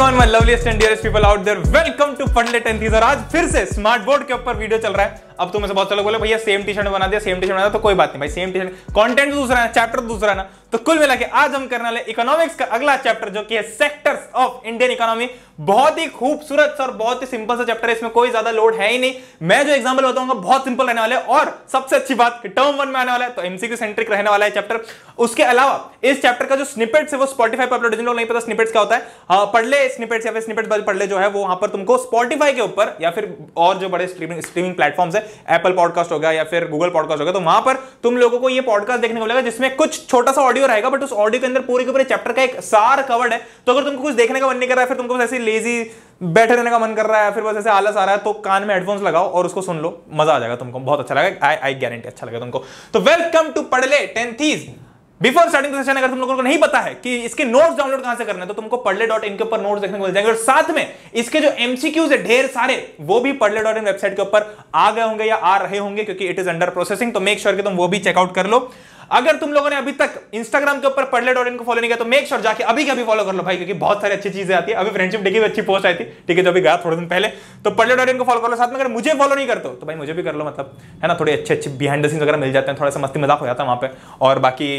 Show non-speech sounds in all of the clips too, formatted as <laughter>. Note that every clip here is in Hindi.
Going on my loveliest and dearest people out there welcome to फंडलेट एंड आज फिर से स्मार्ट बोर्ड के ऊपर वीडियो चल रहा है अब तुम से बहुत सारे लोग बोले भैया सेम टी शर्ट बना दिया सेम टी शर्ट बना तो कोई बात नहीं भाई सेम टी शर्ट कॉन्टेंट दूसरा है चैप्टर दूसरा ना तो कुल मिला के आज हम करने वाले इकोनॉमिक्स का अगला चैप्टर जो कि है सेक्टर्स ऑफ इंडियन इकोनॉमी बहुत ही खूबसूरत और बहुत ही सिंपल सा चैप्टर है इसमें कोई ज्यादा लोड है ही नहीं मैं जो एग्जाम्पल बताऊंगा बहुत सिंपल रहने वाले और सबसे अच्छी बात टर्म वन में आने वाला है तो एमसीक्यू सेंट्रिक रहने वाला है चैप्टर उसके अलावा इस चैप्टर का जो स्निपेट है वो स्पॉटीफाई पर अपलोड जिन लोग नहीं पता स्निपेट्स का होता है आ, हाँ, पढ़ ले स्निपेट्स या फिर स्निपेट्स पढ़ ले जो है वो वहां पर तुमको स्पॉटीफाई के ऊपर या फिर और जो बड़े स्ट्रीमिंग स्ट्रीमिंग प्लेटफॉर्म्स है एप्पल पॉडकास्ट होगा या फिर गूगल पॉडकास्ट होगा तो वहां पर तुम लोगों को ये पॉडकास्ट देखने को मिलेगा जिसमें कुछ छोटा सा ऑडियो रहेगा बट उस ऑडियो के अंदर पूरे के पूरे चैप्टर का एक सार कवर्ड है तो अगर तुमको कुछ देखने का मन नहीं कर रहा है फिर तुमको बस ऐसी लेजी बैठे रहने का मन कर रहा है फिर बस ऐसे आलस आ रहा है तो कान में हेडफोन्स लगाओ और उसको सुन लो मजा आ जाएगा तुमको बहुत अच्छा लगेगा आई आई गारंटी अच्छा लगेगा तुमको तो वेलकम टू पढ़ले टेंथीज़ बिफोर स्टार्टिंग सेशन अगर तुम लोगों को नहीं पता है कि इसके नोट्स डाउनलोड कहां से करना है तो तुमको पढ़ले डॉट इन के ऊपर नोट्स देखने को मिल जाएंगे और साथ में इसके जो एमसीक्यूज है ढेर सारे वो भी पढ़ले डॉट इन वेबसाइट के ऊपर आ गए होंगे या आ रहे होंगे क्योंकि इट इज अंडर प्रोसेसिंग तो मेक श्योर sure कि तुम वो भी चेकआउट कर लो अगर तुम लोगों ने अभी तक इंस्टाग्राम के ऊपर पढ़ले डॉट इन को फॉलो नहीं किया तो मेक श्योर जाके अभी अभी फॉलो कर लो भाई क्योंकि बहुत सारी अच्छी चीजें आती है अभी फ्रेंडशिप डे की अच्छी पोस्ट आई थी ठीक है जो अभी गया थोड़े दिन पहले तो पढ़ले डॉट इन को फॉलो कर लो साथ में अगर मुझे फॉलो नहीं करते तो भाई मुझे भी कर लो मतलब है ना थोड़ी अच्छे अच्छे बिहाइंड सीन वगैरह मिल जाते हैं थोड़ा सा मस्ती मजाक हो जाता है वहाँ पे और बाकी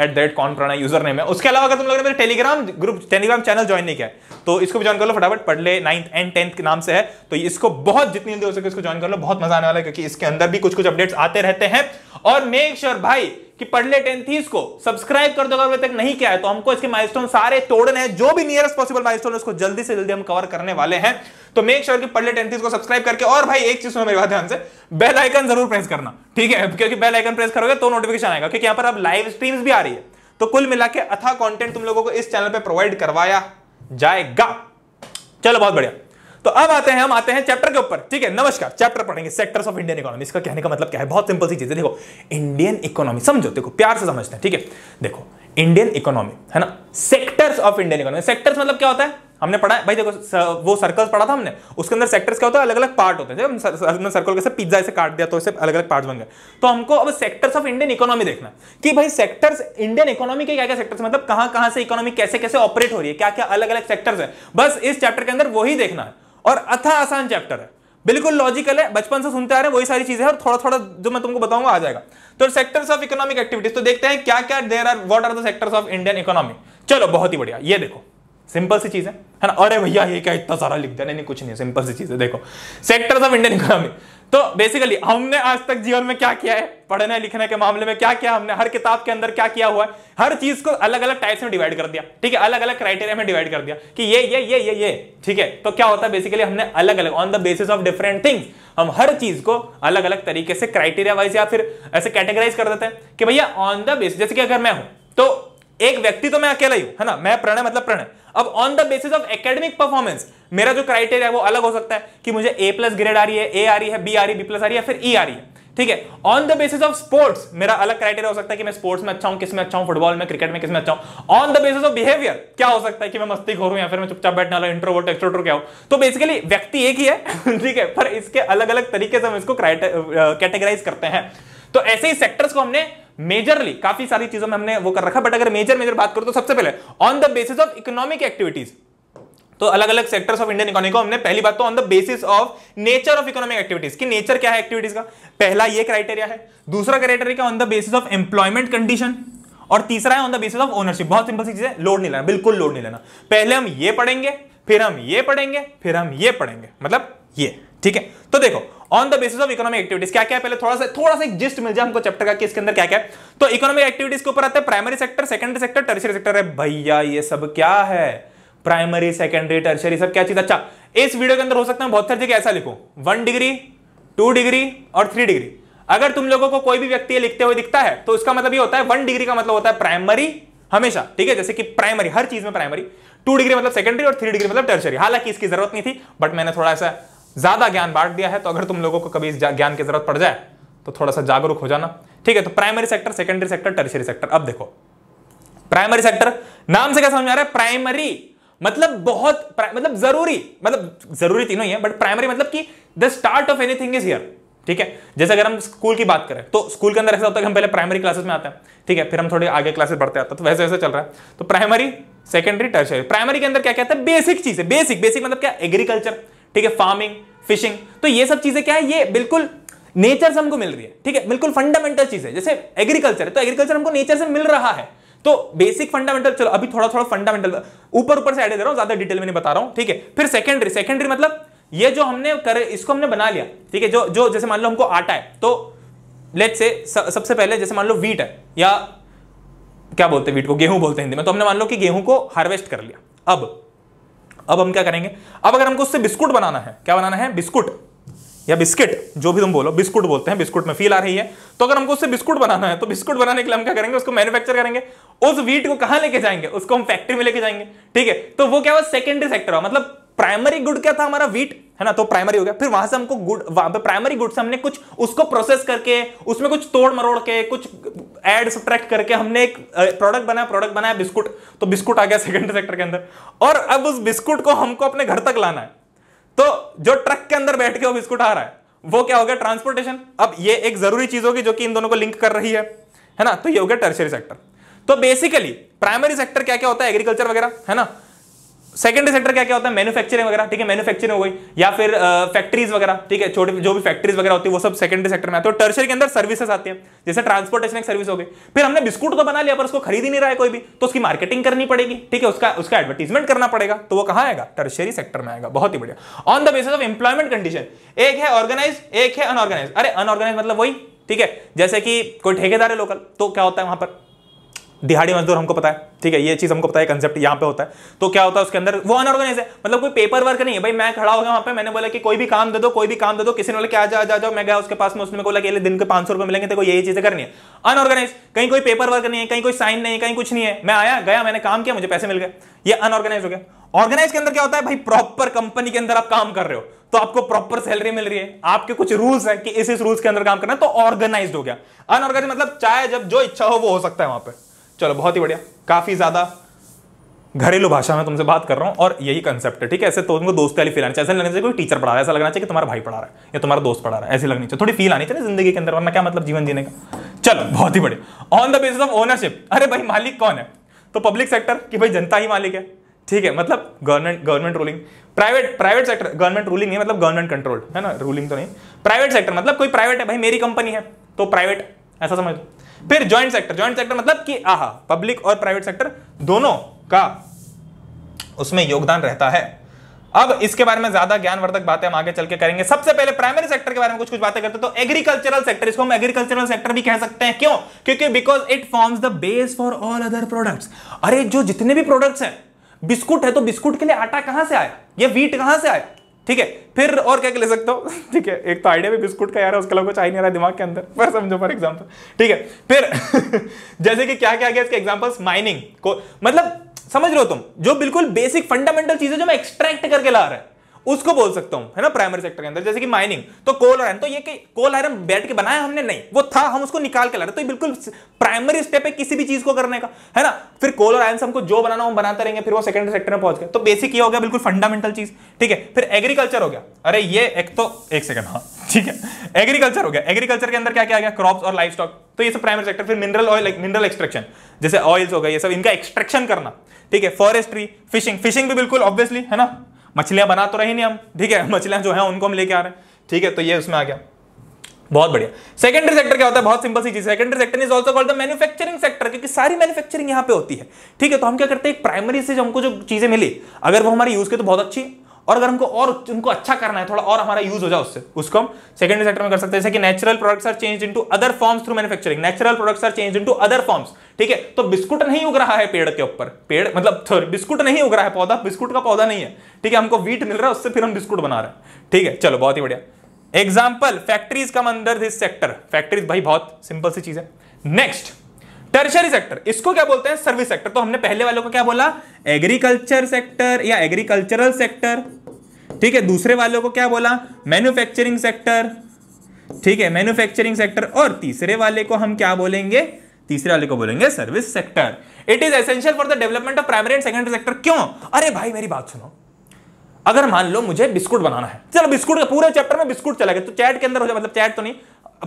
एट द रेट कौन पुराना यूजर नेम है उसके अलावा अगर तुम लोगों ने मेरे Telegram group Telegram channel join नहीं किया तो इसको भी ज्वाइन कर लो फटाफट पढ़ ले नाइन्थ एंड टेंथ के नाम से है तो इसको बहुत जितनी जल्दी हो सके इसको ज्वाइन कर लो बहुत मजा आने वाला है क्योंकि इसके अंदर भी कुछ कुछ अपडेट्स आते रहते हैं और मेक श्योर sure भाई कि पढ़ ले टेंथीज को सब्सक्राइब कर दो अगर तक नहीं किया है तो हमको इसके माइलस्टोन सारे तोड़ने हैं जो भी नियरेस्ट पॉसिबल माइलस्टोन उसको जल्दी से जल्दी हम कवर करने वाले हैं तो मेक श्योर की कि पढ़ ले टेंथीज को सब्सक्राइब करके और भाई एक चीज सुनो मेरे बात ध्यान से बेल आइकन जरूर प्रेस करना ठीक है क्योंकि बेल आइकन प्रेस करोगे तो नोटिफिकेशन आएगा क्योंकि यहां पर अब लाइव स्ट्रीम्स भी आ रही है तो कुल मिला के अथा कॉन्टेंट तुम लोगों को इस चैनल पर प्रोवाइड करवाया जाएगा चलो बहुत बढ़िया तो अब आते हैं हम आते हैं चैप्टर के ऊपर ठीक है नमस्कार चैप्टर पढ़ेंगे सेक्टर्स ऑफ इंडियन इकोनॉमी इसका कहने का मतलब क्या है बहुत सिंपल सी चीज है देखो इंडियन इकोनॉमी समझो देखो प्यार से समझते हैं ठीक है देखो इंडियन इकोनॉमी है ना सेक्टर्स ऑफ इंडियन इकोनॉमी सेक्टर्स मतलब क्या होता है हमने पढ़ा है भाई देखो वो सर्कल्स पढ़ा था हमने उसके अंदर सेक्टर्स क्या होता है अलग अलग पार्ट होते हैं हमने सर्कल कैसे पिज्जा ऐसे काट दिया तो ऐसे अलग अलग पार्ट बन गए तो हमको अब सेक्टर्स ऑफ इंडियन इकोनॉमी देखना कि भाई सेक्टर्स इंडियन इकोनॉमी के क्या क्या सेक्टर्स मतलब कहां कहां से इकोनॉमी कैसे कैसे ऑपरेट हो रही है क्या क्या अलग अलग सेक्टर्स है बस इस चैप्टर के अंदर वही देखना है और अथा आसान चैप्टर है बिल्कुल लॉजिकल है बचपन से सुनते आ रहे हैं वही सारी चीजें और थोड़ा थोड़ा जो मैं तुमको बताऊंगा आ जाएगा तो सेक्टर्स ऑफ इकोनॉमिक एक्टिविटीज तो देखते हैं क्या क्या there are what are the sectors of Indian economy चलो बहुत ही बढ़िया ये देखो सिंपल सी चीज है है ना अरे भैया ये क्या इतना सारा लिख दिया नहीं कुछ नहीं सिंपल सी चीज है देखो सेक्टर्स ऑफ इंडियन इकोनॉमी तो बेसिकली हमने आज तक जीवन में क्या किया है पढ़ने लिखने के मामले में क्या किया हमने हर किताब के अंदर क्या किया हुआ है हर चीज को अलग अलग टाइप्स में डिवाइड कर दिया ठीक है अलग अलग क्राइटेरिया में डिवाइड कर दिया कि ये ये ये ये ये ठीक है तो क्या होता है बेसिकली हमने अलग अलग on the basis of different things हम हर चीज को अलग अलग तरीके से क्राइटेरिया वाइज या फिर ऐसे कैटेगराइज कर देते हैं कि भैया ऑन द बेसिस जैसे कि अगर मैं हूं तो एक व्यक्ति तो मैं अकेला ही हूं है ना मैं प्रणय मतलब प्रणय अब on the basis of academic performance मेरा जो क्राइटेरिया है वो अलग हो सकता है कि मुझे ए प्लस ग्रेड आ रही है ए आ रही है बी आ रही है बी प्लस आ रही है फिर ई e आ रही है ठीक है on the basis of sports मेरा अलग क्राइटेरिया हो सकता है कि मैं स्पोर्ट्स में अच्छा हूं किस में अच्छा हूं फुटबॉल में क्रिकेट में किस में अच्छा हूं on the basis of behaviour क्या हो सकता है कि मैं मस्ती खोर हूं या फिर मैं चुपचाप बैठने वाला इंट्रोवर्ट एक्सट्रोवर्ट क्या हो तो बेसिकली व्यक्ति एक ही है <laughs> ठीक है पर इसके अलग अलग तरीके से हम इसको कैटेगराइज करते हैं तो ऐसे ही सेक्टर्स को हमने मेजरली काफी सारी चीजों में हमने वो कर रखा बट अगर मेजर मेजर बात करो तो सबसे पहले on the basis of economic activities तो अलग अलग सेक्टर्स ऑफ इंडियन इकोनॉमी को हमने पहली बात तो on the basis of nature of economic activities की नेचर क्या है एक्टिविटीज का पहला ये क्राइटेरिया है दूसरा criteria on the basis of employment condition और तीसरा है on the basis of ownership बहुत सिंपल सी चीज है लोड नहीं लेना बिल्कुल लोड नहीं लेना पहले हम ये पढ़ेंगे फिर हम ये पढ़ेंगे फिर हम ये पढ़ेंगे मतलब ये ठीक है तो देखो on the basis of economic activities क्या क्या पहले थोड़ा सा थोड़ा सा एक जिस्ट मिल जाए हमको चैप्टर का कि इसके अंदर क्या क्या तो इकोनॉमिक एक्टिविटीज के ऊपर आते हैं primary sector secondary sector tertiary sector है भैया ये सब क्या है प्राइमरी सेकेंडरी टर्सरी सब क्या चीज अच्छा इस वीडियो के अंदर हो सकता है बहुत सारी जगह ऐसा लिखो वन डिग्री टू डिग्री और थ्री डिग्री अगर तुम लोगों को कोई भी व्यक्ति लिखते हुए दिखता है तो उसका मतलब ये होता है वन डिग्री का मतलब होता है प्राइमरी हमेशा ठीक है जैसे कि प्राइमरी हर चीज में प्राइमरी टू डिग्री मतलब सेकेंडरी और थ्री डिग्री मतलब टर्सरी हालांकि इसकी जरूरत नहीं थी बट मैंने थोड़ा सा ज्यादा ज्ञान बांट दिया है तो अगर तुम लोगों को कभी इस ज्ञान की जरूरत पड़ जाए तो थोड़ा सा जागरूक हो जाना ठीक है तो primary sector secondary sector tertiary sector अब देखो प्राइमरी सेक्टर नाम से क्या समझ आ रहा है प्राइमरी मतलब बहुत मतलब जरूरी मतलब जरूरी तीनों ही है बट प्राइमरी मतलब कि the start of anything is here ठीक है जैसे अगर हम स्कूल की बात करें तो स्कूल के अंदर ऐसा होता है कि हम पहले प्राइमरी क्लासेस में आते हैं ठीक है फिर हम थोड़े आगे क्लासेस बढ़ते आते हैं तो वैसे वैसे चल रहा है तो प्राइमरी सेकेंडरी टर्शरी प्राइमरी के अंदर क्या कहते हैं बेसिक है बेसिक बेसिक मतलब क्या एग्रीकल्चर ठीक है फार्मिंग फिशिंग तो ये सब चीजें क्या है ये बिल्कुल नेचर से हमको मिल रही है ठीक है बिल्कुल फंडामेंटल चीज है जैसे एग्रीकल्चर है तो एग्रीकल्चर हमको नेचर से मिल रहा है तो बेसिक फंडामेंटल चलो अभी थोड़ा थोड़ा फंडामेंटल ऊपर ऊपर से आइडिया दे रहा हूं ज्यादा डिटेल में नहीं बता रहा हूं ठीक है फिर सेकेंडरी सेकेंडरी मतलब ये जो हमने करे इसको हमने बना लिया ठीक है जो जो जैसे मान लो हमको आटा है तो लेट से सबसे पहले जैसे मान लो वीट है या क्या बोलते हैं वीट को गेहूं बोलते हैं हिंदी में तो हमने मान लो कि गेहूं को हार्वेस्ट कर लिया अब अब हम क्या करेंगे अब अगर हमको उससे बिस्कुट बनाना है क्या बनाना है बिस्कुट या बिस्किट जो भी तुम बोलो बिस्कुट बोलते हैं बिस्कुट में फील आ रही है तो अगर हमको उससे बिस्कुट बनाना है तो बिस्कुट बनाने के लिए हम क्या करेंगे उसको मैन्युफैक्चर करेंगे उस वीट को कहां लेके जाएंगे उसको हम फैक्ट्री में लेके जाएंगे ठीक है तो वो क्या हुआ सेकेंडरी सेक्टर मतलब प्राइमरी गुड क्या था हमारा वीट है ना तो प्राइमरी हो गया फिर वहां से हमको गुड वहां पे प्राइमरी गुड से हमने कुछ उसको प्रोसेस करके उसमें कुछ तोड़ मरोड़ के कुछ एड सब्ट्रैक्ट करके हमने एक प्रोडक्ट बनाया प्रोडक्ट बनाया बिस्कुट तो बिस्कुट आ गया सेकंड सेक्टर के अंदर और अब उस बिस्कुट को हमको अपने घर तक लाना है तो जो ट्रक के अंदर बैठ के वो बिस्कुट आ रहा है वो क्या हो गया ट्रांसपोर्टेशन अब ये एक जरूरी चीज होगी जो कि इन दोनों को लिंक कर रही है है ना तो ये हो गया टर्शरी सेक्टर तो बेसिकली प्राइमरी सेक्टर क्या क्या होता है एग्रीकल्चर वगैरह है ना सेकेंडरी सेक्टर क्या क्या होता है मैन्युफैक्चरिंग वगैरह ठीक है मैन्युफैक्चरिंग हो गई या फिर फैक्ट्रीज वगैरह ठीक है छोटे जो भी फैक्ट्रीज वगैरह होती है वो सब सेकेंडरी सेक्टर में आते हैं टर्शरी के अंदर सर्विसेज आती है जैसे ट्रांसपोर्टेशन एक सर्विस हो गई फिर हमने बिस्कुट तो बना लिया पर उसको खरीद ही नहीं रहा है कोई भी तो उसकी मार्केटिंग करनी पड़ेगी ठीक है उसका उसका एडवर्टीजमेंट करना पड़ेगा तो वो कहाँ आएगा टर्शरी सेक्टर में आएगा बहुत ही बढ़िया on the basis of employment condition एक है ऑर्गेनाइज एक है अनऑर्गेनाइज अरे अनऑर्गेनाइज मतलब वही ठीक है जैसे कि कोई ठेकेदार है लोकल तो क्या होता है वहां पर दिहाड़ी मजदूर हमको पता है ठीक है ये चीज हमको पता है कंसेप्ट यहाँ पे होता है तो क्या होता है उसके अंदर वो अनऑर्गेनाइज है मतलब कोई पेपर वर्क नहीं है भाई मैं खड़ा हो गया वहाँ पे मैंने बोला कि कोई भी काम दे दो कोई भी काम दे दो किसी ने बोला कि आ जा जाओ मैं गया उसके पास में उसने बोला कि दिन के पांच सौ रुपए मिलेंगे तो को यही चीजें करनी है अनऑर्गेनाइज कहीं कोई पेपर वर्क नहीं है कहीं कोई साइन नहीं कहीं कुछ नहीं है मैं आया गया मैंने काम किया मुझे पैसे मिल गए ये अनऑर्गेनाइज हो गया ऑर्गेनाइज के अंदर क्या होता है भाई प्रॉपर कंपनी के अंदर आप काम कर रहे हो तो आपको प्रॉपर सैलरी मिल रही है आपके कुछ रूल्स है कि इस इस रूल्स के अंदर काम करना तो ऑर्गेनाइज हो गया अनऑर्गेनाइज मतलब चाहे जब जो इच्छा हो वो हो सकता है वहां पर चलो बहुत ही बढ़िया काफ़ी ज़्यादा घरेलू भाषा में तुमसे बात कर रहा हूँ और यही कंसेप्ट है ठीक है ऐसे तो तुमको दोस्त वाली फील आनी चाहिए ऐसा लगना चाहिए कोई टीचर पढ़ा रहा है ऐसा लगना चाहिए कि तुम्हारा भाई पढ़ा रहा है या तुम्हारा दोस्त पढ़ा रहा है ऐसी लगनी चाहिए थोड़ी फील आनी चाहिए जिंदगी के अंदर वरना क्या मतलब जीवन जीने का चलो बहुत ही बढ़िया on the basis of ownership अरे भाई मालिक कौन है तो पब्लिक सेक्टर कि भाई जनता ही मालिक है ठीक है मतलब government government ruling private private sector government ruling नहीं मतलब गवर्नमेंट कंट्रोल्ड है ना रूलिंग तो नहीं प्राइवेट सेक्टर मतलब कोई प्राइवेट है भाई मेरी कंपनी है तो प्राइवेट ऐसा समझ फिर ज्वाइंट सेक्टर ज्वाइंट सेक्टर मतलब कि आहा पब्लिक और प्राइवेट सेक्टर दोनों का उसमें योगदान रहता है अब इसके बारे में ज्यादा ज्ञानवर्धक बातें हम आगे चल के करेंगे सबसे पहले प्राइमरी सेक्टर के बारे में कुछ कुछ बातें करते हैं तो एग्रीकल्चरल सेक्टर इसको हम एग्रीकल्चरल सेक्टर भी कह सकते हैं क्यों क्योंकि because it forms the base for all other products अरे जो जितने भी प्रोडक्ट्स हैं बिस्कुट है तो बिस्कुट के लिए आटा कहां से आया ये वीट कहां से आया ठीक है फिर और क्या ले सकता हूँ <laughs> ठीक है एक तो आइडिया भी बिस्कुट का यार उसके अलावा कुछ आई ही नहीं रहा दिमाग के अंदर पर समझो फॉर एग्जाम्पल ठीक है फिर <laughs> जैसे कि क्या क्या गया इसके एग्जाम्पल्स माइनिंग को मतलब समझ रहे हो तुम जो बिल्कुल बेसिक फंडामेंटल चीजें जो मैं एक्सट्रैक्ट करके ला रहा है उसको बोल सकता हूं है ना प्राइमरी सेक्टर के अंदर जैसे कि माइनिंग तो कोल आयरन तो ये कि कोल आयरन बैठ के बनाया हमने नहीं वो था हम उसको निकाल के ला रहे तो ये बिल्कुल प्राइमरी स्टेप है किसी भी चीज को करने का है ना फिर कोल और आयरन से हमको जो बनाना हम बनाते रहेंगे फिर वो सेकेंडरी सेक्टर में पहुंच गए तो बेसिक ये हो गया बिल्कुल फंडामेंटल चीज ठीक है फिर एग्रीकल्चर हो गया अरे ये एक तो एक सेकंड हाँ ठीक है एग्रीकल्चर हो गया एग्रीकल्चर के अंदर क्या क्या गया क्रॉप और लाइफ स्टॉक तो ये सब प्राइमरी सेक्टर फिर मिनरल ऑयल मिनरल एक्सट्रैक्शन जैसे ऑयल्स हो गए ये सब इनका एक्सट्रैक्शन करना ठीक है फॉरेस्ट्री फिशिंग फिशिंग भी बिल्कुल ऑब्वियसली है ना मछलियां बना तो रहे नहीं हम ठीक है <laughs> मछलियां जो है उनको हम लेके आ रहे हैं ठीक है तो ये उसमें आ गया बहुत बढ़िया सेकेंडरी सेक्टर क्या होता है बहुत सिंपल सी चीज secondary sector is also called the manufacturing sector क्योंकि सारी मैन्युफैक्चरिंग यहां पे होती है ठीक है तो हम क्या करते हैं प्राइमरी से हमको जो चीजें मिली अगर वो हमारे यूज के तो बहुत अच्छी और अगर हमको और उनको अच्छा करना है थोड़ा और हमारा यूज हो जाए उससे उसको हम सेकेंडरी सेक्टर में कर सकते हैं जैसे कि natural products are change into other forms through manufacturing natural products are change into other forms ठीक है तो बिस्कुट नहीं उग रहा है पेड़ के ऊपर पेड़ मतलब सॉरी बिस्कुट नहीं उग रहा है पौधा बिस्कुट का पौधा नहीं है ठीक है हमको वीट मिल रहा है उससे फिर हम बिस्कुट बना रहे हैं ठीक है चलो बहुत ही बढ़िया एग्जाम्पल फैक्ट्रीज कम अंदर दिस सेक्टर फैक्ट्रीज भाई बहुत सिंपल सी चीज है नेक्स्ट टर्शरी सेक्टर इसको क्या बोलते हैं सर्विस सेक्टर तो हमने पहले वालों को क्या बोला एग्रीकल्चर सेक्टर या एग्रीकल्चरल सेक्टर ठीक है दूसरे वालों को क्या बोला मैन्युफैक्चरिंग सेक्टर ठीक है मैन्युफैक्चरिंग सेक्टर और तीसरे वाले को हम क्या बोलेंगे तीसरे वाले को बोलेंगे service sector it is essential for the development of primary and secondary sector क्यों अरे भाई मेरी बात सुनो अगर मान लो मुझे बिस्कुट बनाना है चलो बिस्कुट का तो पूरे चैप्टर में बिस्कुट चला गया तो चैट के अंदर हो जाए मतलब चैट तो नहीं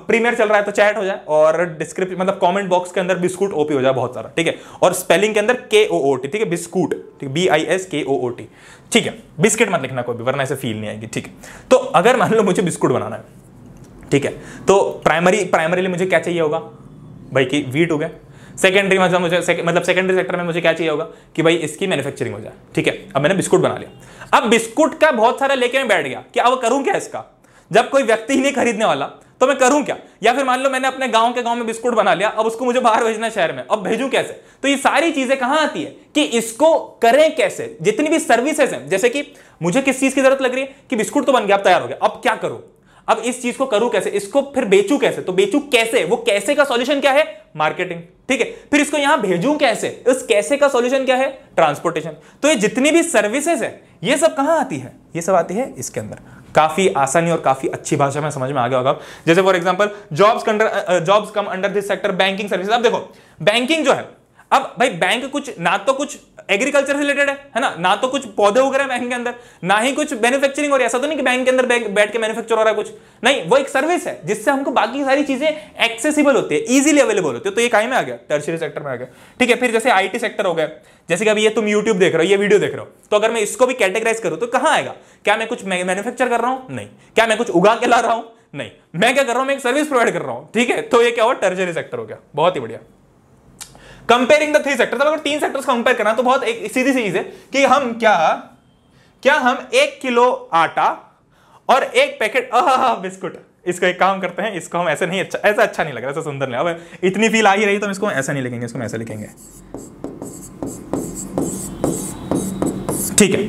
प्रीमियर चल रहा है तो चैट हो जाए और डिस्क्रिप्शन मतलब कमेंट बॉक्स के अंदर बिस्कुट ओपी हो जाए बहुत सारा ठीक है और स्पेलिंग के अंदर के ओ ओ टी ठीक है बिस्कुट ठीक बी आई एस के ओ ओ टी ठीक है बिस्किट मत लिखना कोई भी वरना ऐसे फील नहीं आएगी ठीक है तो अगर मान लो मुझे बिस्कुट बनाना है ठीक है तो प्राइमरी प्राइमरीली मुझे क्या चाहिए होगा भाई कि वीट हो गया सेकेंडरी मतलब मुझे मतलब सेकेंडरी सेक्टर में मुझे क्या चाहिए होगा कि भाई इसकी मैन्युफैक्चरिंग हो जाए ठीक है अब मैंने बिस्कुट बना लिया अब बिस्कुट का बहुत सारा लेके मैं बैठ गया कि अब करूं क्या इसका जब कोई व्यक्ति ही नहीं खरीदने वाला तो मैं करूं क्या या फिर मान लो मैंने अपने गांव के गांव में बिस्कुट बना लिया अब उसको मुझे बाहर भेजना शहर में अब भेजूं कैसे तो ये सारी चीजें कहां आती है कि इसको करें कैसे जितनी भी सर्विसेज हैं जैसे कि मुझे किस चीज की जरूरत लग रही है कि बिस्कुट तो बन गया अब तैयार हो गया अब क्या करूं अब इस चीज को करूं कैसे इसको फिर बेचू कैसे तो बेचू कैसे वो कैसे का सॉल्यूशन क्या है मार्केटिंग ठीक है फिर इसको यहां भेजू कैसे इस कैसे का सॉल्यूशन क्या है ट्रांसपोर्टेशन तो ये जितनी भी सर्विसेज है ये सब कहां आती है ये सब आती है इसके अंदर काफ़ी आसानी और काफ़ी अच्छी भाषा में समझ में आ गया होगा जैसे for example jobs under jobs come under this sector banking service अब देखो बैंकिंग जो है अब भाई बैंक कुछ ना तो कुछ एग्रीकल्चर से रिलेटेड है है ना ना तो कुछ पौधे उग रहे हैं बैंक के अंदर ना ही कुछ मैन्युफैक्चरिंग हो रही ऐसा तो नहीं कि बैंक के अंदर बैठ के मैन्युफैक्चर हो रहा है कुछ नहीं वो एक सर्विस है जिससे हमको बाकी सारी चीजें एक्सेसिबल होती है इजिली अवेलेबल होती है तो ये कहीं में आ गया टर्सरी सेक्टर में आ गया ठीक है फिर जैसे आई सेक्टर हो गया जैसे कि अभी ये तुम यूट्यूब देख रहे हो ये वीडियो देख रहे हो तो अगर मैं इसको भी कैटेगराइज करूं तो कहां आएगा क्या मैं कुछ मैन्युफैक्चर कर रहा हूं नहीं क्या मैं कुछ उगा के ला रहा हूं नहीं मैं क्या कर रहा हूं मैं एक सर्विस प्रोवाइड कर रहा हूं ठीक है तो ये क्या हुआ टर्जरी सेक्टर हो गया बहुत ही बढ़िया कंपेयरिंग द थ्री सेक्टर्स अगर तीन सेक्टर्स कंपेयर करना तो बहुत एक सीधी सी चीज है कि हम क्या क्या हम एक किलो आटा और एक पैकेट बिस्कुट इसको एक काम करते हैं इसको हम ऐसे नहीं अच्छा ऐसा अच्छा नहीं लग रहा ऐसा सुंदर नहीं अब इतनी फील आ ही रही तो हम इसको ऐसा नहीं लिखेंगे इसको ऐसा लिखेंगे ठीक है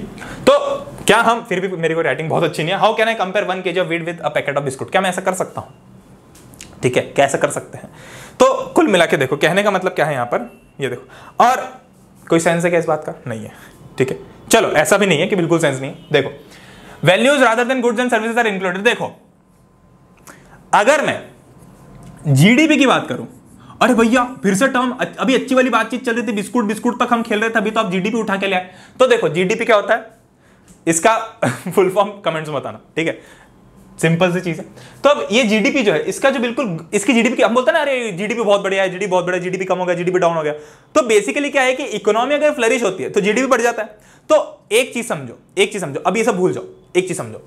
तो क्या हम फिर भी मेरी को राइटिंग बहुत अच्छी नहीं है how can I compare one K G of wheat with a packet of biscuit क्या मैं ऐसा कर सकता हूं ठीक है कैसे कर सकते हैं तो कुल मिला के देखो कहने का मतलब क्या है यहां पर ये देखो और कोई सेंस है क्या इस बात का नहीं है ठीक है चलो ऐसा भी नहीं है कि बिल्कुल सेंस नहीं है देखो values rather than goods and services are included देखो अगर मैं जीडीपी की बात करूं अरे भैया फिर से टर्म अभी अच्छी वाली बातचीत चल रही थी बिस्कुट बिस्कुट तक हम खेल रहे थे अभी तो आप जीडीपी उठा के लिया तो देखो जीडीपी क्या होता है इसका फुल फॉर्म कमेंट्स में बताना ठीक है सिंपल सी चीज है तो अब ये जीडीपी जो है इसका जो बिल्कुल इसकी जीडीपी हम बोलते हैं ना अरे जीडीपी बहुत बढ़िया है जीडीपी बहुत बढ़िया जीडीपी कम हो गया जीडीपी डाउन हो गया तो बेसिकली क्या है कि इकोनॉमी अगर फ्लरिश होती है तो जीडीपी बढ़ जाता है तो एक चीज समझो एक चीज समझो अब ये सब भूल जाओ एक चीज समझो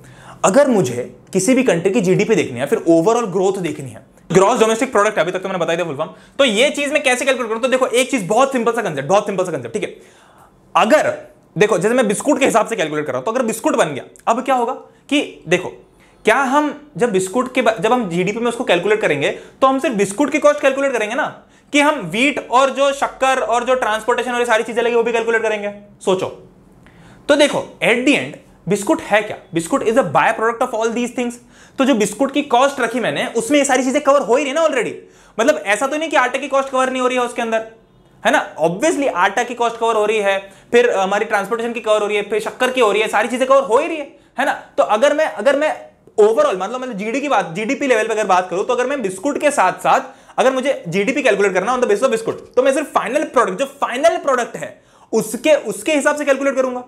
अगर मुझे किसी भी कंट्री की जीडीपी देखनी है फिर ओवरऑल ग्रोथ देखनी है ग्रॉस डोमेस्टिक प्रोडक्ट अभी तक तो मैंने बताया दिया फुल तो ये चीज मैं कैसे कैलकुलेट करूं तो देखो एक चीज बहुत सिंपल सा कंसेप्ट बहुत सिंपल सा कंसेप्ट ठीक है अगर देखो जैसे मैं बिस्कुट के हिसाब से कैलकुलेट कर रहा हूं तो अगर बिस्कुट बन गया अब क्या होगा कि देखो क्या हम जब बिस्कुट के जब हम जीडीपी में उसको कैलकुलेट करेंगे तो हम सिर्फ बिस्कुट की कॉस्ट कैलकुलेट करेंगे ना कि हम वीट और जो शक्कर और जो ट्रांसपोर्टेशन और ये सारी चीजें लगी वो भी कैलकुलेट करेंगे सोचो तो देखो एट दी एंड बिस्कुट है क्या biscuit is a by product of all these things तो जो बिस्कुट की कॉस्ट रखी मैंने उसमें ये सारी चीजें कवर हो ही रही ना ऑलरेडी मतलब ऐसा तो नहीं कि आटे की कॉस्ट कवर नहीं हो रही है उसके अंदर है ना ऑब्वियसली आटा की कॉस्ट कवर हो रही है फिर हमारी ट्रांसपोर्टेशन की कवर हो रही है फिर शक्कर की हो रही है सारी चीजें कवर हो ही रही है है ना तो अगर मैं अगर मैं ओवरऑल मतलब मतलब जीडी की बात जीडीपी लेवल पर अगर बात करूं तो अगर मैं बिस्कुट के साथ साथ अगर मुझे जीडीपी कैलकुलेट करना on the base of biscuit तो मैं सिर्फ फाइनल प्रोडक्ट जो फाइनल प्रोडक्ट है उसके उसके हिसाब से कैलकुलेट करूंगा